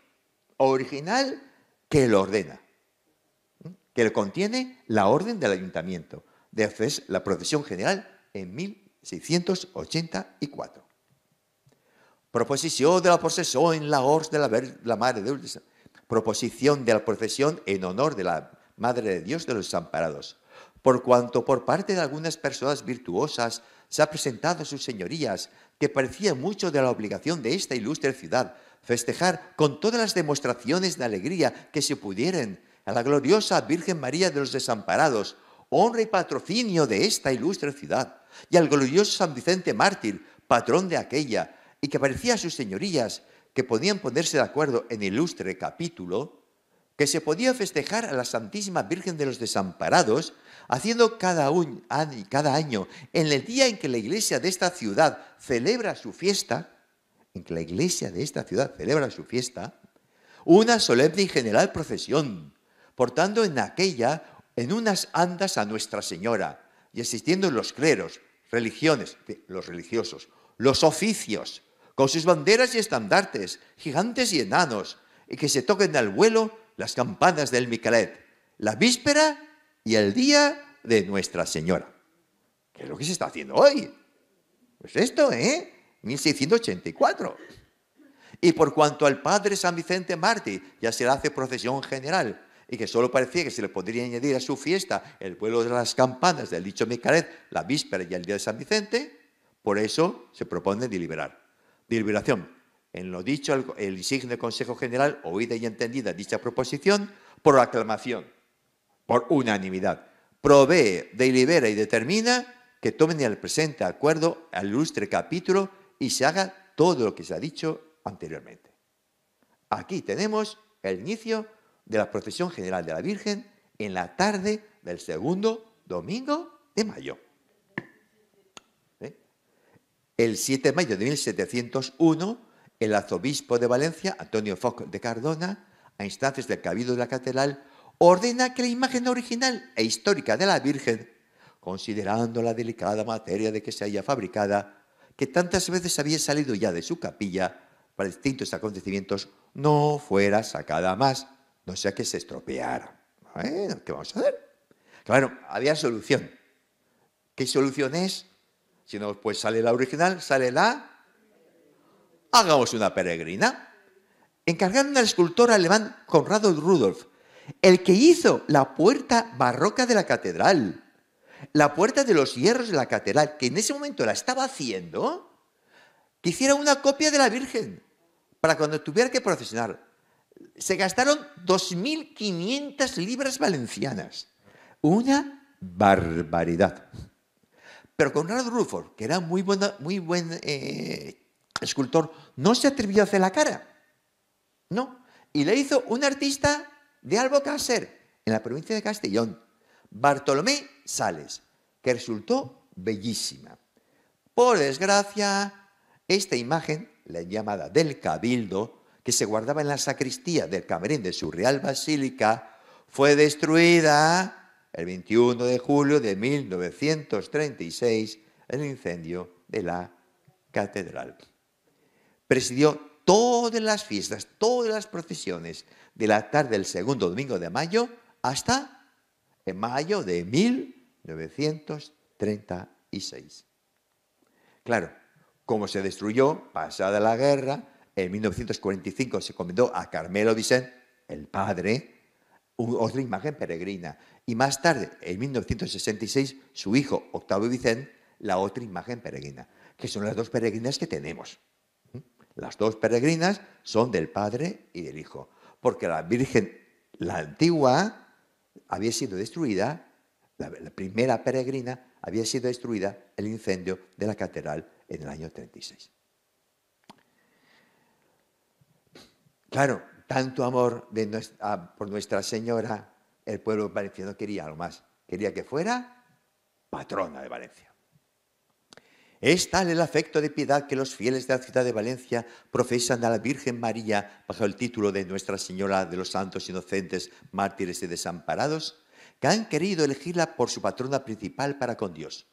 original que lo ordena que contiene la orden del ayuntamiento, de hacer la procesión general en 1684. Proposición de la procesión en la de la, Madre de Proposición de la procesión en honor de la Madre de Dios de los Desamparados. Por cuanto por parte de algunas personas virtuosas se ha presentado a sus señorías que parecía mucho de la obligación de esta ilustre ciudad festejar con todas las demostraciones de alegría que se pudieran a la gloriosa Virgen María de los Desamparados, honra y patrocinio de esta ilustre ciudad, y al glorioso San Vicente Mártir, patrón de aquella, y que parecía a sus señorías que podían ponerse de acuerdo en ilustre capítulo, que se podía festejar a la Santísima Virgen de los Desamparados, haciendo cada, cada año, en el día en que la iglesia de esta ciudad celebra su fiesta, en que la iglesia de esta ciudad celebra su fiesta, una solemne y general procesión portando en aquella, en unas andas a Nuestra Señora, y asistiendo en los cleros, religiones, los religiosos, los oficios, con sus banderas y estandartes, gigantes y enanos, y que se toquen al vuelo las campanas del Micalet, la víspera y el día de Nuestra Señora. ¿Qué es lo que se está haciendo hoy? Pues esto, ¿eh? 1684. Y por cuanto al Padre San Vicente Martí ya se le hace procesión general, y que solo parecía que se le podría añadir a su fiesta el vuelo de las campanas del dicho Micaret la víspera y el día de San Vicente, por eso se propone deliberar. Deliberación. En lo dicho, el, el insigne Consejo General, oída y entendida dicha proposición, por aclamación, por unanimidad, provee, delibera y determina que tomen el presente acuerdo al ilustre capítulo y se haga todo lo que se ha dicho anteriormente. Aquí tenemos el inicio de la procesión general de la Virgen en la tarde del segundo domingo de mayo. ¿Eh? El 7 de mayo de 1701, el arzobispo de Valencia, Antonio Fox de Cardona, a instancias del Cabildo de la Catedral, ordena que la imagen original e histórica de la Virgen, considerando la delicada materia de que se haya fabricada, que tantas veces había salido ya de su capilla para distintos acontecimientos, no fuera sacada más no sea que se estropeara. ¿qué vamos a hacer? Claro, había solución. ¿Qué solución es? Si no, pues sale la original, sale la... Hagamos una peregrina. Encargaron al escultor alemán Conrado Rudolf, el que hizo la puerta barroca de la catedral, la puerta de los hierros de la catedral, que en ese momento la estaba haciendo, que hiciera una copia de la Virgen, para cuando tuviera que procesionar se gastaron 2.500 libras valencianas. Una barbaridad. Pero Conrad Rufford, que era muy, buen eh, escultor, no se atrevió a hacer la cara. No. Y le hizo un artista de Albocácer, en la provincia de Castellón, Bartolomé Sales, que resultó bellísima. Por desgracia, esta imagen, la llamada del Cabildo, que se guardaba en la sacristía del camerín de su Real Basílica fue destruida el 21 de julio de 1936 el incendio de la catedral. Presidió todas las fiestas, todas las procesiones de la tarde del segundo domingo de mayo hasta en mayo de 1936. Claro, como se destruyó pasada la guerra, en 1945 se encomendó a Carmelo Vicent, el padre, otra imagen peregrina. Y más tarde, en 1966, su hijo, Octavio Vicent, la otra imagen peregrina, que son las dos peregrinas que tenemos. Las dos peregrinas son del Padre y del Hijo, porque la Virgen, la antigua, había sido destruida, la, la primera peregrina había sido destruida el incendio de la catedral en el año 36. Claro, tanto amor por Nuestra Señora, el pueblo valenciano quería algo más. Quería que fuera patrona de Valencia. Es tal el afecto de piedad que los fieles de la ciudad de Valencia profesan a la Virgen María bajo el título de Nuestra Señora de los Santos Inocentes, Mártires y Desamparados, que han querido elegirla por su patrona principal para con Dios.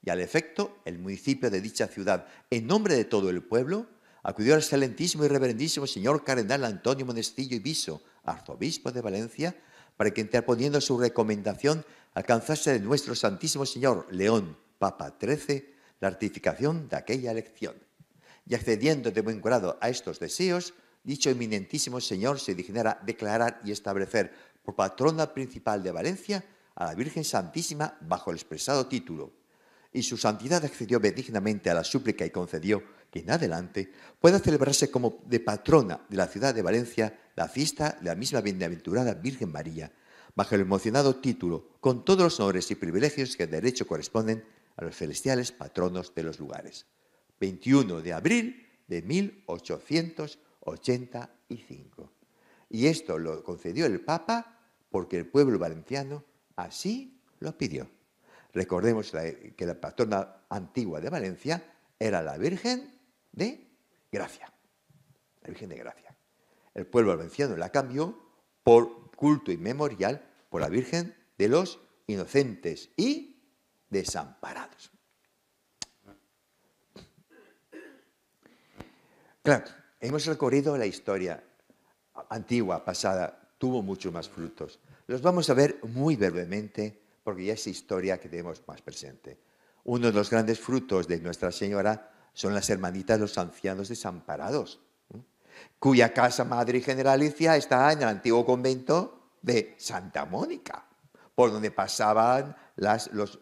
Y al efecto, el municipio de dicha ciudad, en nombre de todo el pueblo, acudió al excelentísimo y reverendísimo señor cardenal Antonio Monestillo y Viso, arzobispo de Valencia, para que interponiendo su recomendación alcanzase de nuestro Santísimo Señor León, Papa XIII, la ratificación de aquella elección. Y accediendo de buen grado a estos deseos, dicho eminentísimo señor se dignara declarar y establecer por patrona principal de Valencia a la Virgen Santísima bajo el expresado título. Y su santidad accedió benignamente a la súplica y concedió que en adelante pueda celebrarse como de patrona de la ciudad de Valencia la fiesta de la misma bienaventurada Virgen María, bajo el emocionado título, con todos los honores y privilegios que de derecho corresponden a los celestiales patronos de los lugares. 21 de abril de 1885. Y esto lo concedió el Papa porque el pueblo valenciano así lo pidió. Recordemos que la patrona antigua de Valencia era la Virgen de gracia. La Virgen de gracia. El pueblo valenciano la cambió por culto y memorial por la Virgen de los inocentes y desamparados. Claro, hemos recorrido la historia antigua, pasada, tuvo muchos más frutos. Los vamos a ver muy brevemente porque ya es historia que tenemos más presente. Uno de los grandes frutos de Nuestra Señora son las hermanitas de los ancianos desamparados, cuya casa madre generalicia está en el antiguo convento de Santa Mónica, por donde pasaban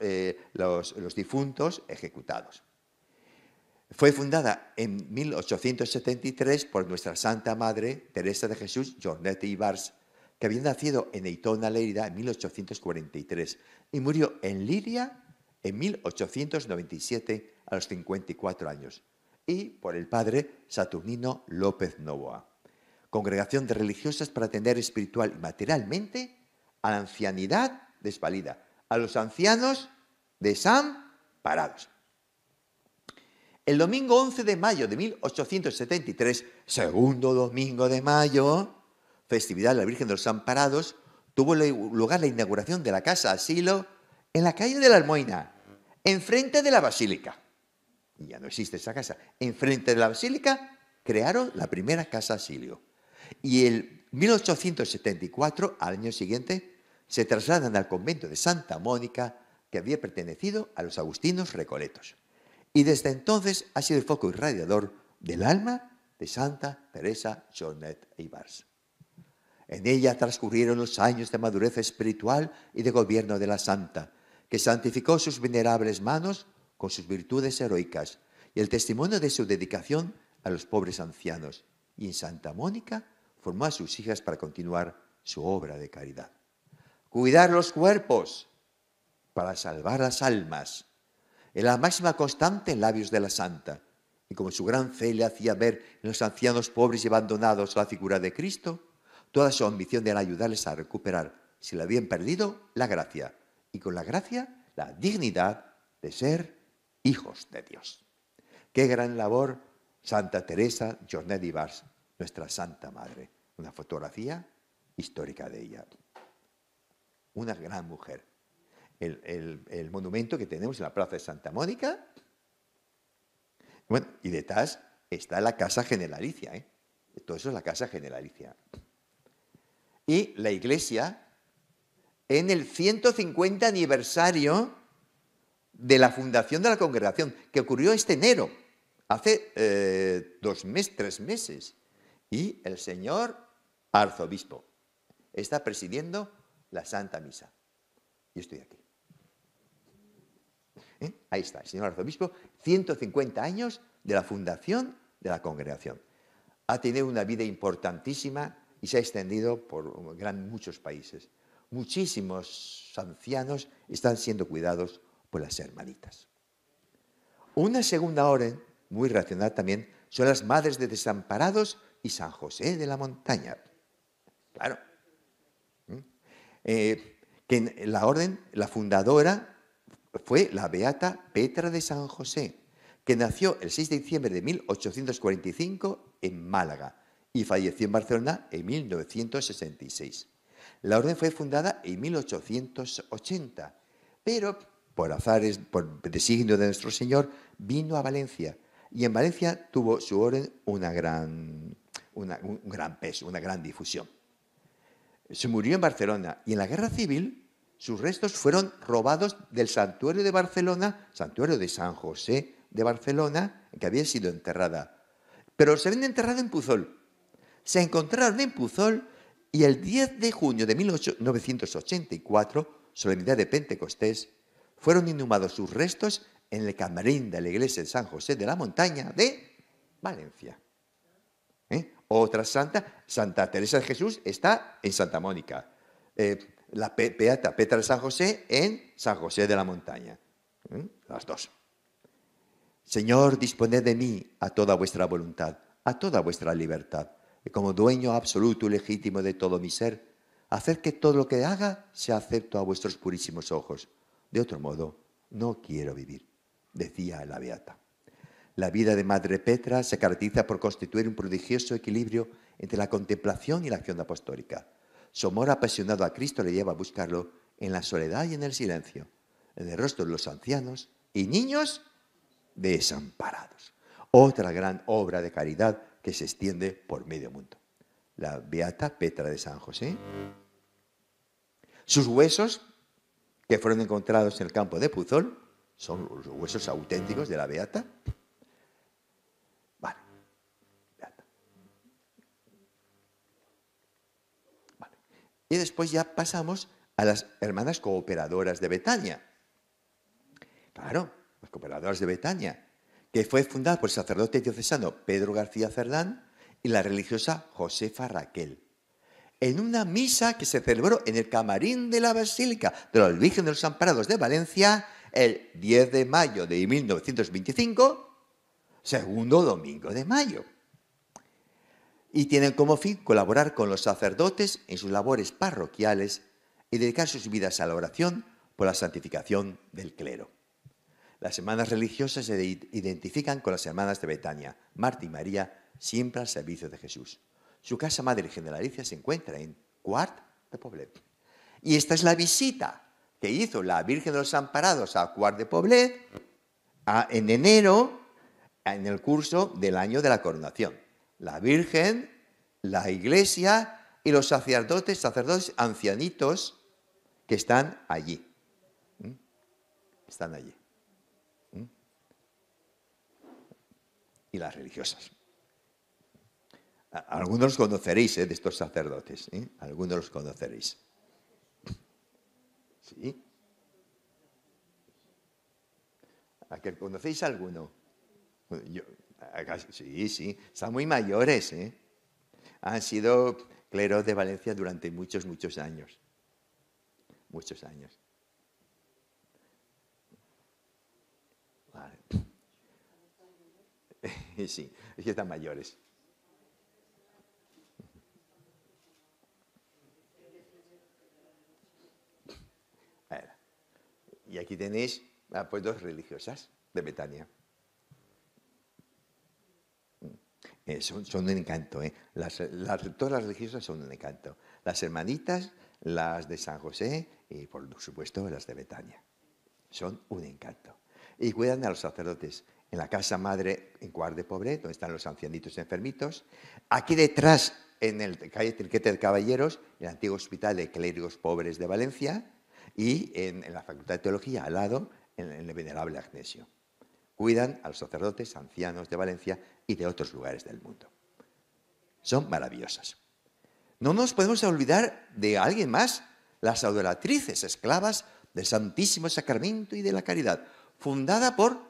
eh, los, difuntos ejecutados. Fue fundada en 1873 por nuestra Santa Madre Teresa de Jesús Jornet Ibars, que había nacido en Eitona, Leida en 1843 y murió en Liria en 1897 a los 54 años y por el padre Saturnino López Novoa. Congregación de religiosas para atender espiritual y materialmente a la ancianidad desvalida, a los ancianos de San Parados. El domingo 11 de mayo de 1873, segundo domingo de mayo, festividad de la Virgen de los Amparados, tuvo lugar la inauguración de la casa asilo en la calle de la Almoina, enfrente de la basílica. Ya no existe esa casa. Enfrente de la basílica crearon la primera casa asilio. Y en 1874, al año siguiente, se trasladan al convento de Santa Mónica, que había pertenecido a los agustinos recoletos. Y desde entonces ha sido el foco irradiador del alma de Santa Teresa Jornet Ibars. En ella transcurrieron los años de madurez espiritual y de gobierno de la santa, que santificó sus venerables manos con sus virtudes heroicas y el testimonio de su dedicación a los pobres ancianos. Y en Santa Mónica formó a sus hijas para continuar su obra de caridad. Cuidar los cuerpos para salvar las almas era la máxima constante en labios de la santa. Y como su gran fe le hacía ver en los ancianos pobres y abandonados la figura de Cristo, toda su ambición era ayudarles a recuperar, si la habían perdido, la gracia y con la gracia la dignidad de ser hijos de Dios. Qué gran labor Santa Teresa Jornet Ibars, nuestra Santa Madre. Una fotografía histórica de ella. Una gran mujer. El, monumento que tenemos en la Plaza de Santa Mónica. Bueno, y detrás está la Casa Generalicia. ¿eh? Todo eso es la Casa Generalicia. Y la iglesia en el 150 aniversario de la fundación de la congregación, que ocurrió este enero, hace eh, dos meses, tres meses. Y el señor arzobispo está presidiendo la Santa Misa. Y estoy aquí. ¿Eh? Ahí está, el señor arzobispo, 150 años de la fundación de la congregación. Ha tenido una vida importantísima y se ha extendido por muchos países muchísimos ancianos están siendo cuidados por las hermanitas. Una segunda orden, muy racional también, son las madres de desamparados y San José de la montaña. Claro. ¿Mm? Eh, que la orden, la fundadora fue la beata Petra de San José, que nació el 6 de diciembre de 1845 en Málaga y falleció en Barcelona en 1966. La orden fue fundada en 1880, pero por azares, por designio de nuestro Señor, vino a Valencia. Y en Valencia tuvo su orden una gran, un gran peso, una gran difusión. Se murió en Barcelona y en la guerra civil sus restos fueron robados del santuario de Barcelona, santuario de San José de Barcelona, que había sido enterrada. Pero se ven enterrada en Puzol. Se encontraron en Puzol y el 10 de junio de 1984, solemnidad de Pentecostés, fueron inhumados sus restos en el camarín de la iglesia de San José de la Montaña de Valencia. ¿Eh? Otra santa, Santa Teresa de Jesús, está en Santa Mónica. Eh, la peata, Petra de San José en San José de la Montaña. ¿Eh? Las dos. Señor, disponed de mí a toda vuestra voluntad, a toda vuestra libertad como dueño absoluto y legítimo de todo mi ser, hacer que todo lo que haga sea acepto a vuestros purísimos ojos. De otro modo, no quiero vivir, decía la beata. La vida de Madre Petra se caracteriza por constituir un prodigioso equilibrio entre la contemplación y la acción apostólica. Su amor apasionado a Cristo le lleva a buscarlo en la soledad y en el silencio, en el rostro de los ancianos y niños desamparados. Otra gran obra de caridad se extiende por medio mundo. La beata Petra de San José. Sus huesos, que fueron encontrados en el campo de Puzol, son los huesos auténticos de la beata. Y después ya pasamos a las hermanas cooperadoras de Betania. Claro, las cooperadoras de Betania que fue fundada por el sacerdote diocesano Pedro García Cerdán y la religiosa Josefa Raquel, en una misa que se celebró en el camarín de la Basílica de la Virgen de los Amparados de Valencia el 10 de mayo de 1925, segundo domingo de mayo. Y tienen como fin colaborar con los sacerdotes en sus labores parroquiales y dedicar sus vidas a la oración por la santificación del clero. Las hermanas religiosas se identifican con las hermanas de Betania, Marta y María, siempre al servicio de Jesús. Su casa madre generalicia se encuentra en Cuart de Poblet. Y esta es la visita que hizo la Virgen de los Amparados a Cuart de Poblet en enero, en el curso del año de la coronación. La Virgen, la Iglesia y los sacerdotes, sacerdotes ancianitos que están allí. ¿Mm? Están allí. y las religiosas. Algunos conoceréis eh, de estos sacerdotes, ¿eh? algunos los conoceréis. (laughs) ¿Sí? ¿A que conocéis alguno? sí, sí, Son muy mayores, ¿eh? Han sido cleros de Valencia durante muchos, muchos años. Muchos años. Vale. (laughs) sí, es están mayores. Y aquí tenéis dos religiosas de Betania. Mm. Eh, son, un encanto, eh. todas las religiosas son un encanto. Las hermanitas, las de San José y por supuesto las de Betania. Son un encanto. Y cuidan a los sacerdotes en la casa madre en Cuar de Pobre, donde están los ancianitos enfermitos. Aquí detrás, en el calle Triquete de Caballeros, el antiguo Hospital de Clérigos Pobres de Valencia. Y en, la Facultad de Teología, al lado, en, en el Venerable Agnesio. Cuidan a los sacerdotes, ancianos de Valencia y de otros lugares del mundo. Son maravillosas. No nos podemos olvidar de alguien más, las adoratrices esclavas del Santísimo Sacramento y de la Caridad, fundada por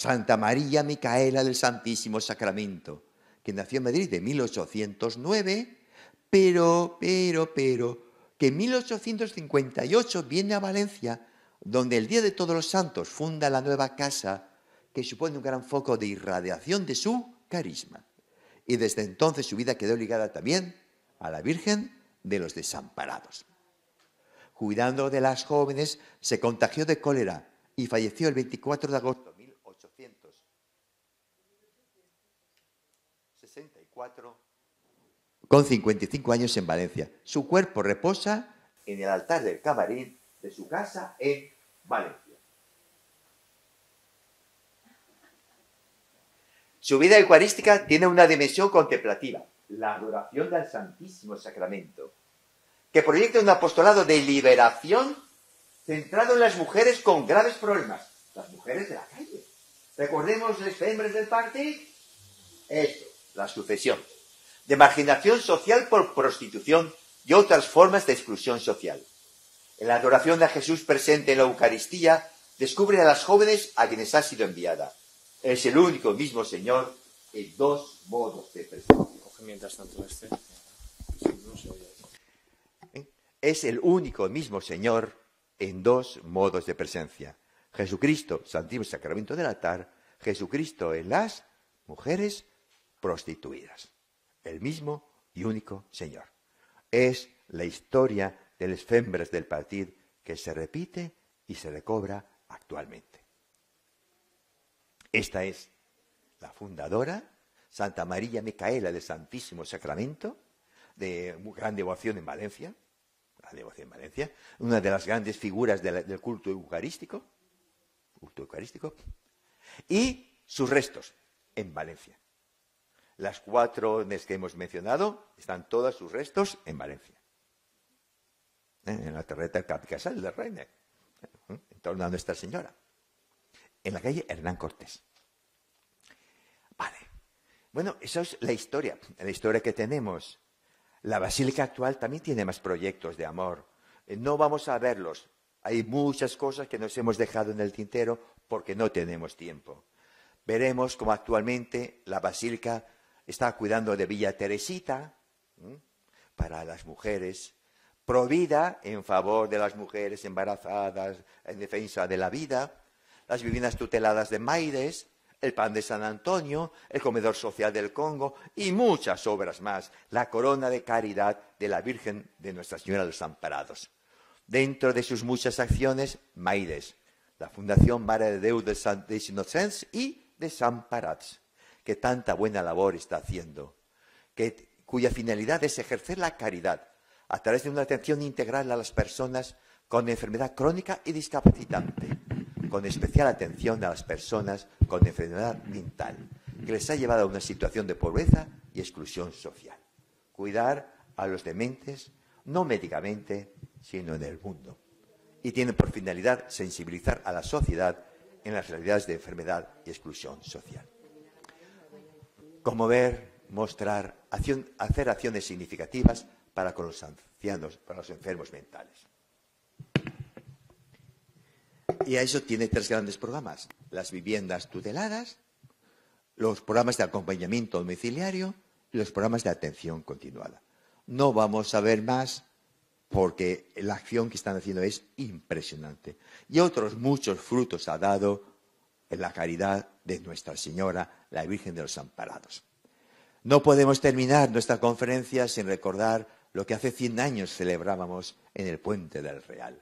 Santa María Micaela del Santísimo Sacramento, que nació en Madrid de 1809, pero, pero, pero, que en 1858 viene a Valencia, donde el Día de Todos los Santos funda la nueva casa, que supone un gran foco de irradiación de su carisma. Y desde entonces su vida quedó ligada también a la Virgen de los Desamparados. Cuidando de las jóvenes, se contagió de cólera y falleció el 24 de agosto Con 55 años en Valencia. Su cuerpo reposa en el altar del camarín de su casa en Valencia. Su vida eucarística tiene una dimensión contemplativa, la adoración del Santísimo Sacramento, que proyecta un apostolado de liberación centrado en las mujeres con graves problemas, las mujeres de la calle. Recordemos los hembres del partido? Esto la sucesión, de marginación social por prostitución y otras formas de exclusión social. En la adoración de Jesús presente en la Eucaristía, descubre a las jóvenes a quienes ha sido enviada. Es el único mismo Señor en dos modos de presencia. Mientras tanto este. ¿Eh? Es el único mismo Señor en dos modos de presencia. Jesucristo, Santísimo Sacramento del altar, Jesucristo en las mujeres prostituidas. El mismo y único Señor. Es la historia de las fembres del partido que se repite y se recobra actualmente. Esta es la fundadora, Santa María Micaela del Santísimo Sacramento, de gran devoción en Valencia, devoción en Valencia, una de las grandes figuras del culto eucarístico, culto eucarístico, y sus restos en Valencia. Las cuatro que hemos mencionado están todos sus restos en Valencia. ¿Eh? En la terreta Capicasal de Reine, ¿Eh? en torno a Nuestra Señora. En la calle Hernán Cortés. Vale. Bueno, esa es la historia, la historia que tenemos. La basílica actual también tiene más proyectos de amor. Eh, no vamos a verlos. Hay muchas cosas que nos hemos dejado en el tintero porque no tenemos tiempo. Veremos cómo actualmente la basílica está cuidando de Villa Teresita para las mujeres, provida en favor de las mujeres embarazadas, en defensa de la vida, las viviendas tuteladas de Maides, el pan de San Antonio, el comedor social del Congo y muchas obras más, la corona de caridad de la Virgen de Nuestra Señora de los Amparados. Dentro de sus muchas acciones, Maides, la Fundación Mara de Deus de Saint Innocents y de San que tanta buena labor está haciendo, cuya finalidad es ejercer la caridad a través de una atención integral a las personas con enfermedad crónica y discapacitante, con especial atención a las personas con enfermedad mental, que les ha llevado a una situación de pobreza y exclusión social. Cuidar a los dementes, no médicamente, sino en el mundo. Y tiene por finalidad sensibilizar a la sociedad en las realidades de enfermedad y exclusión social. Como ver, mostrar, hacer acciones significativas para los ancianos, para los enfermos mentales. Y a eso tiene tres grandes programas. Las viviendas tuteladas, los programas de acompañamiento domiciliario y los programas de atención continuada. No vamos a ver más porque la acción que están haciendo es impresionante. Y otros muchos frutos ha dado en la caridad de Nuestra Señora, la Virgen de los Amparados. No podemos terminar nuestra conferencia sin recordar lo que hace 100 años celebrábamos en el Puente del Real,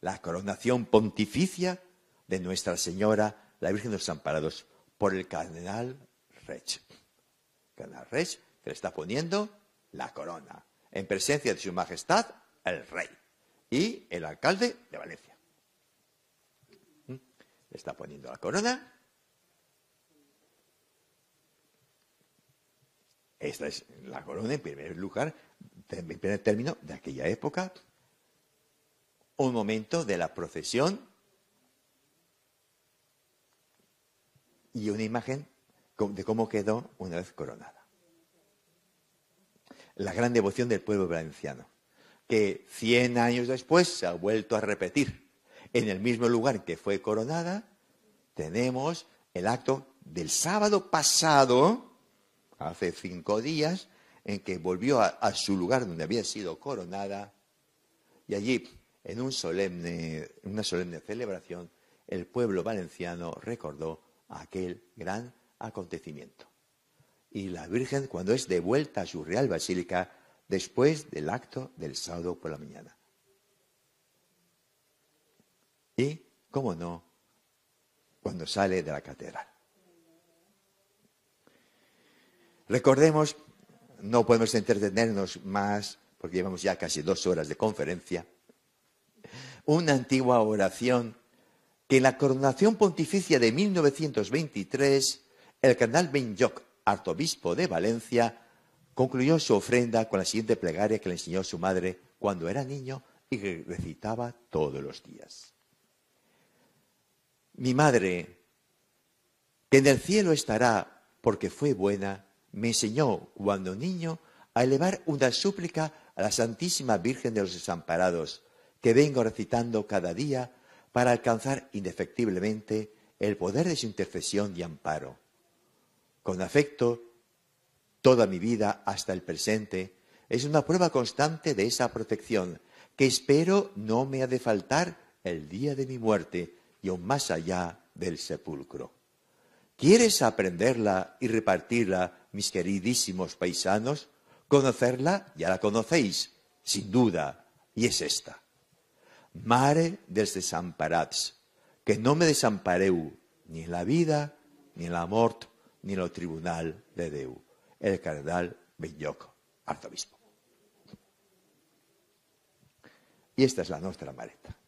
la coronación pontificia de Nuestra Señora, la Virgen de los Amparados, por el cardenal Rech. Cardenal Rech que le está poniendo la corona, en presencia de su majestad, el rey, y el alcalde de Valencia. ¿Mm? Le está poniendo la corona Esta es la corona, en primer lugar, en primer término, de aquella época, un momento de la procesión y una imagen de cómo quedó una vez coronada. La gran devoción del pueblo valenciano, que cien años después se ha vuelto a repetir. En el mismo lugar que fue coronada, tenemos el acto del sábado pasado, hace cinco días, en que volvió a, su lugar donde había sido coronada y allí, en una solemne celebración, el pueblo valenciano recordó aquel gran acontecimiento. Y la Virgen, cuando es devuelta a su real basílica, después del acto del sábado por la mañana. Y, cómo no, cuando sale de la catedral. Recordemos, no podemos entretenernos más, porque llevamos ya casi dos horas de conferencia, una antigua oración que en la coronación pontificia de 1923, el cardenal Benyoc, arzobispo de Valencia, concluyó su ofrenda con la siguiente plegaria que le enseñó su madre cuando era niño y que recitaba todos los días. Mi madre, que en el cielo estará porque fue buena, me enseñó cuando niño a elevar una súplica a la Santísima Virgen de los Desamparados, que vengo recitando cada día para alcanzar indefectiblemente el poder de su intercesión y amparo. Con afecto, toda mi vida hasta el presente es una prueba constante de esa protección que espero no me ha de faltar el día de mi muerte y aún más allá del sepulcro. ¿Quieres aprenderla y repartirla, mis queridísimos paisanos? Conocerla ya la conocéis, sin duda, y es esta. Mare des desamparats, que no me desampareu ni en la vida, ni en la mort, ni en el tribunal de deu El cardenal Benlloc, arzobispo. Y esta es la nuestra maleta.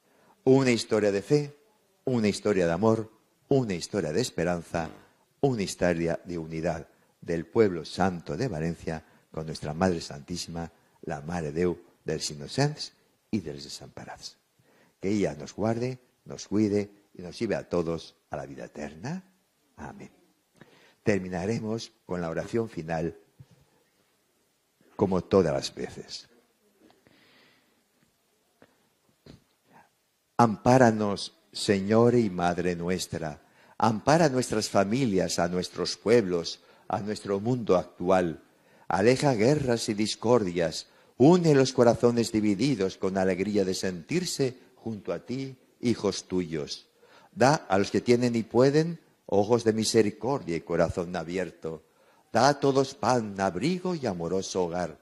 Una historia de fe, una historia de amor, una historia de esperanza, una historia de unidad del pueblo santo de Valencia con nuestra Madre Santísima, la Madre Deu del los y del desamparado. Que ella nos guarde, nos cuide y nos lleve a todos a la vida eterna. Amén. Terminaremos con la oración final, como todas las veces. Ampáranos, Señor y Madre nuestra, ampara a nuestras familias, a nuestros pueblos, a nuestro mundo actual. Aleja guerras y discordias, une los corazones divididos con alegría de sentirse junto a ti, hijos tuyos. Da a los que tienen y pueden ojos de misericordia y corazón abierto. Da a todos pan, abrigo y amoroso hogar.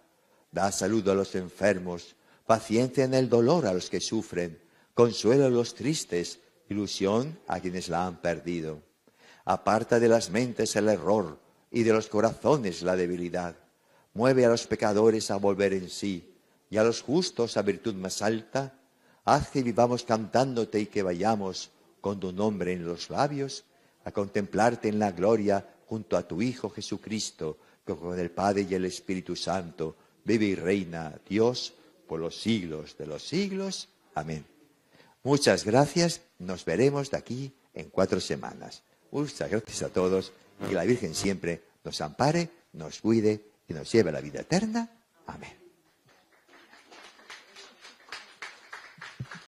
Da salud a los enfermos, paciencia en el dolor a los que sufren consuelo a los tristes, ilusión a quienes la han perdido. Aparta de las mentes el error y de los corazones la debilidad. Mueve a los pecadores a volver en sí y a los justos a virtud más alta. Haz que vivamos cantándote y que vayamos con tu nombre en los labios a contemplarte en la gloria junto a tu Hijo Jesucristo, que con el Padre y el Espíritu Santo vive y reina Dios por los siglos de los siglos. Amén. Muchas gracias. Nos veremos de aquí en cuatro semanas. Muchas gracias a todos. Que la Virgen siempre nos ampare, nos cuide y nos lleve a la vida eterna. Amén.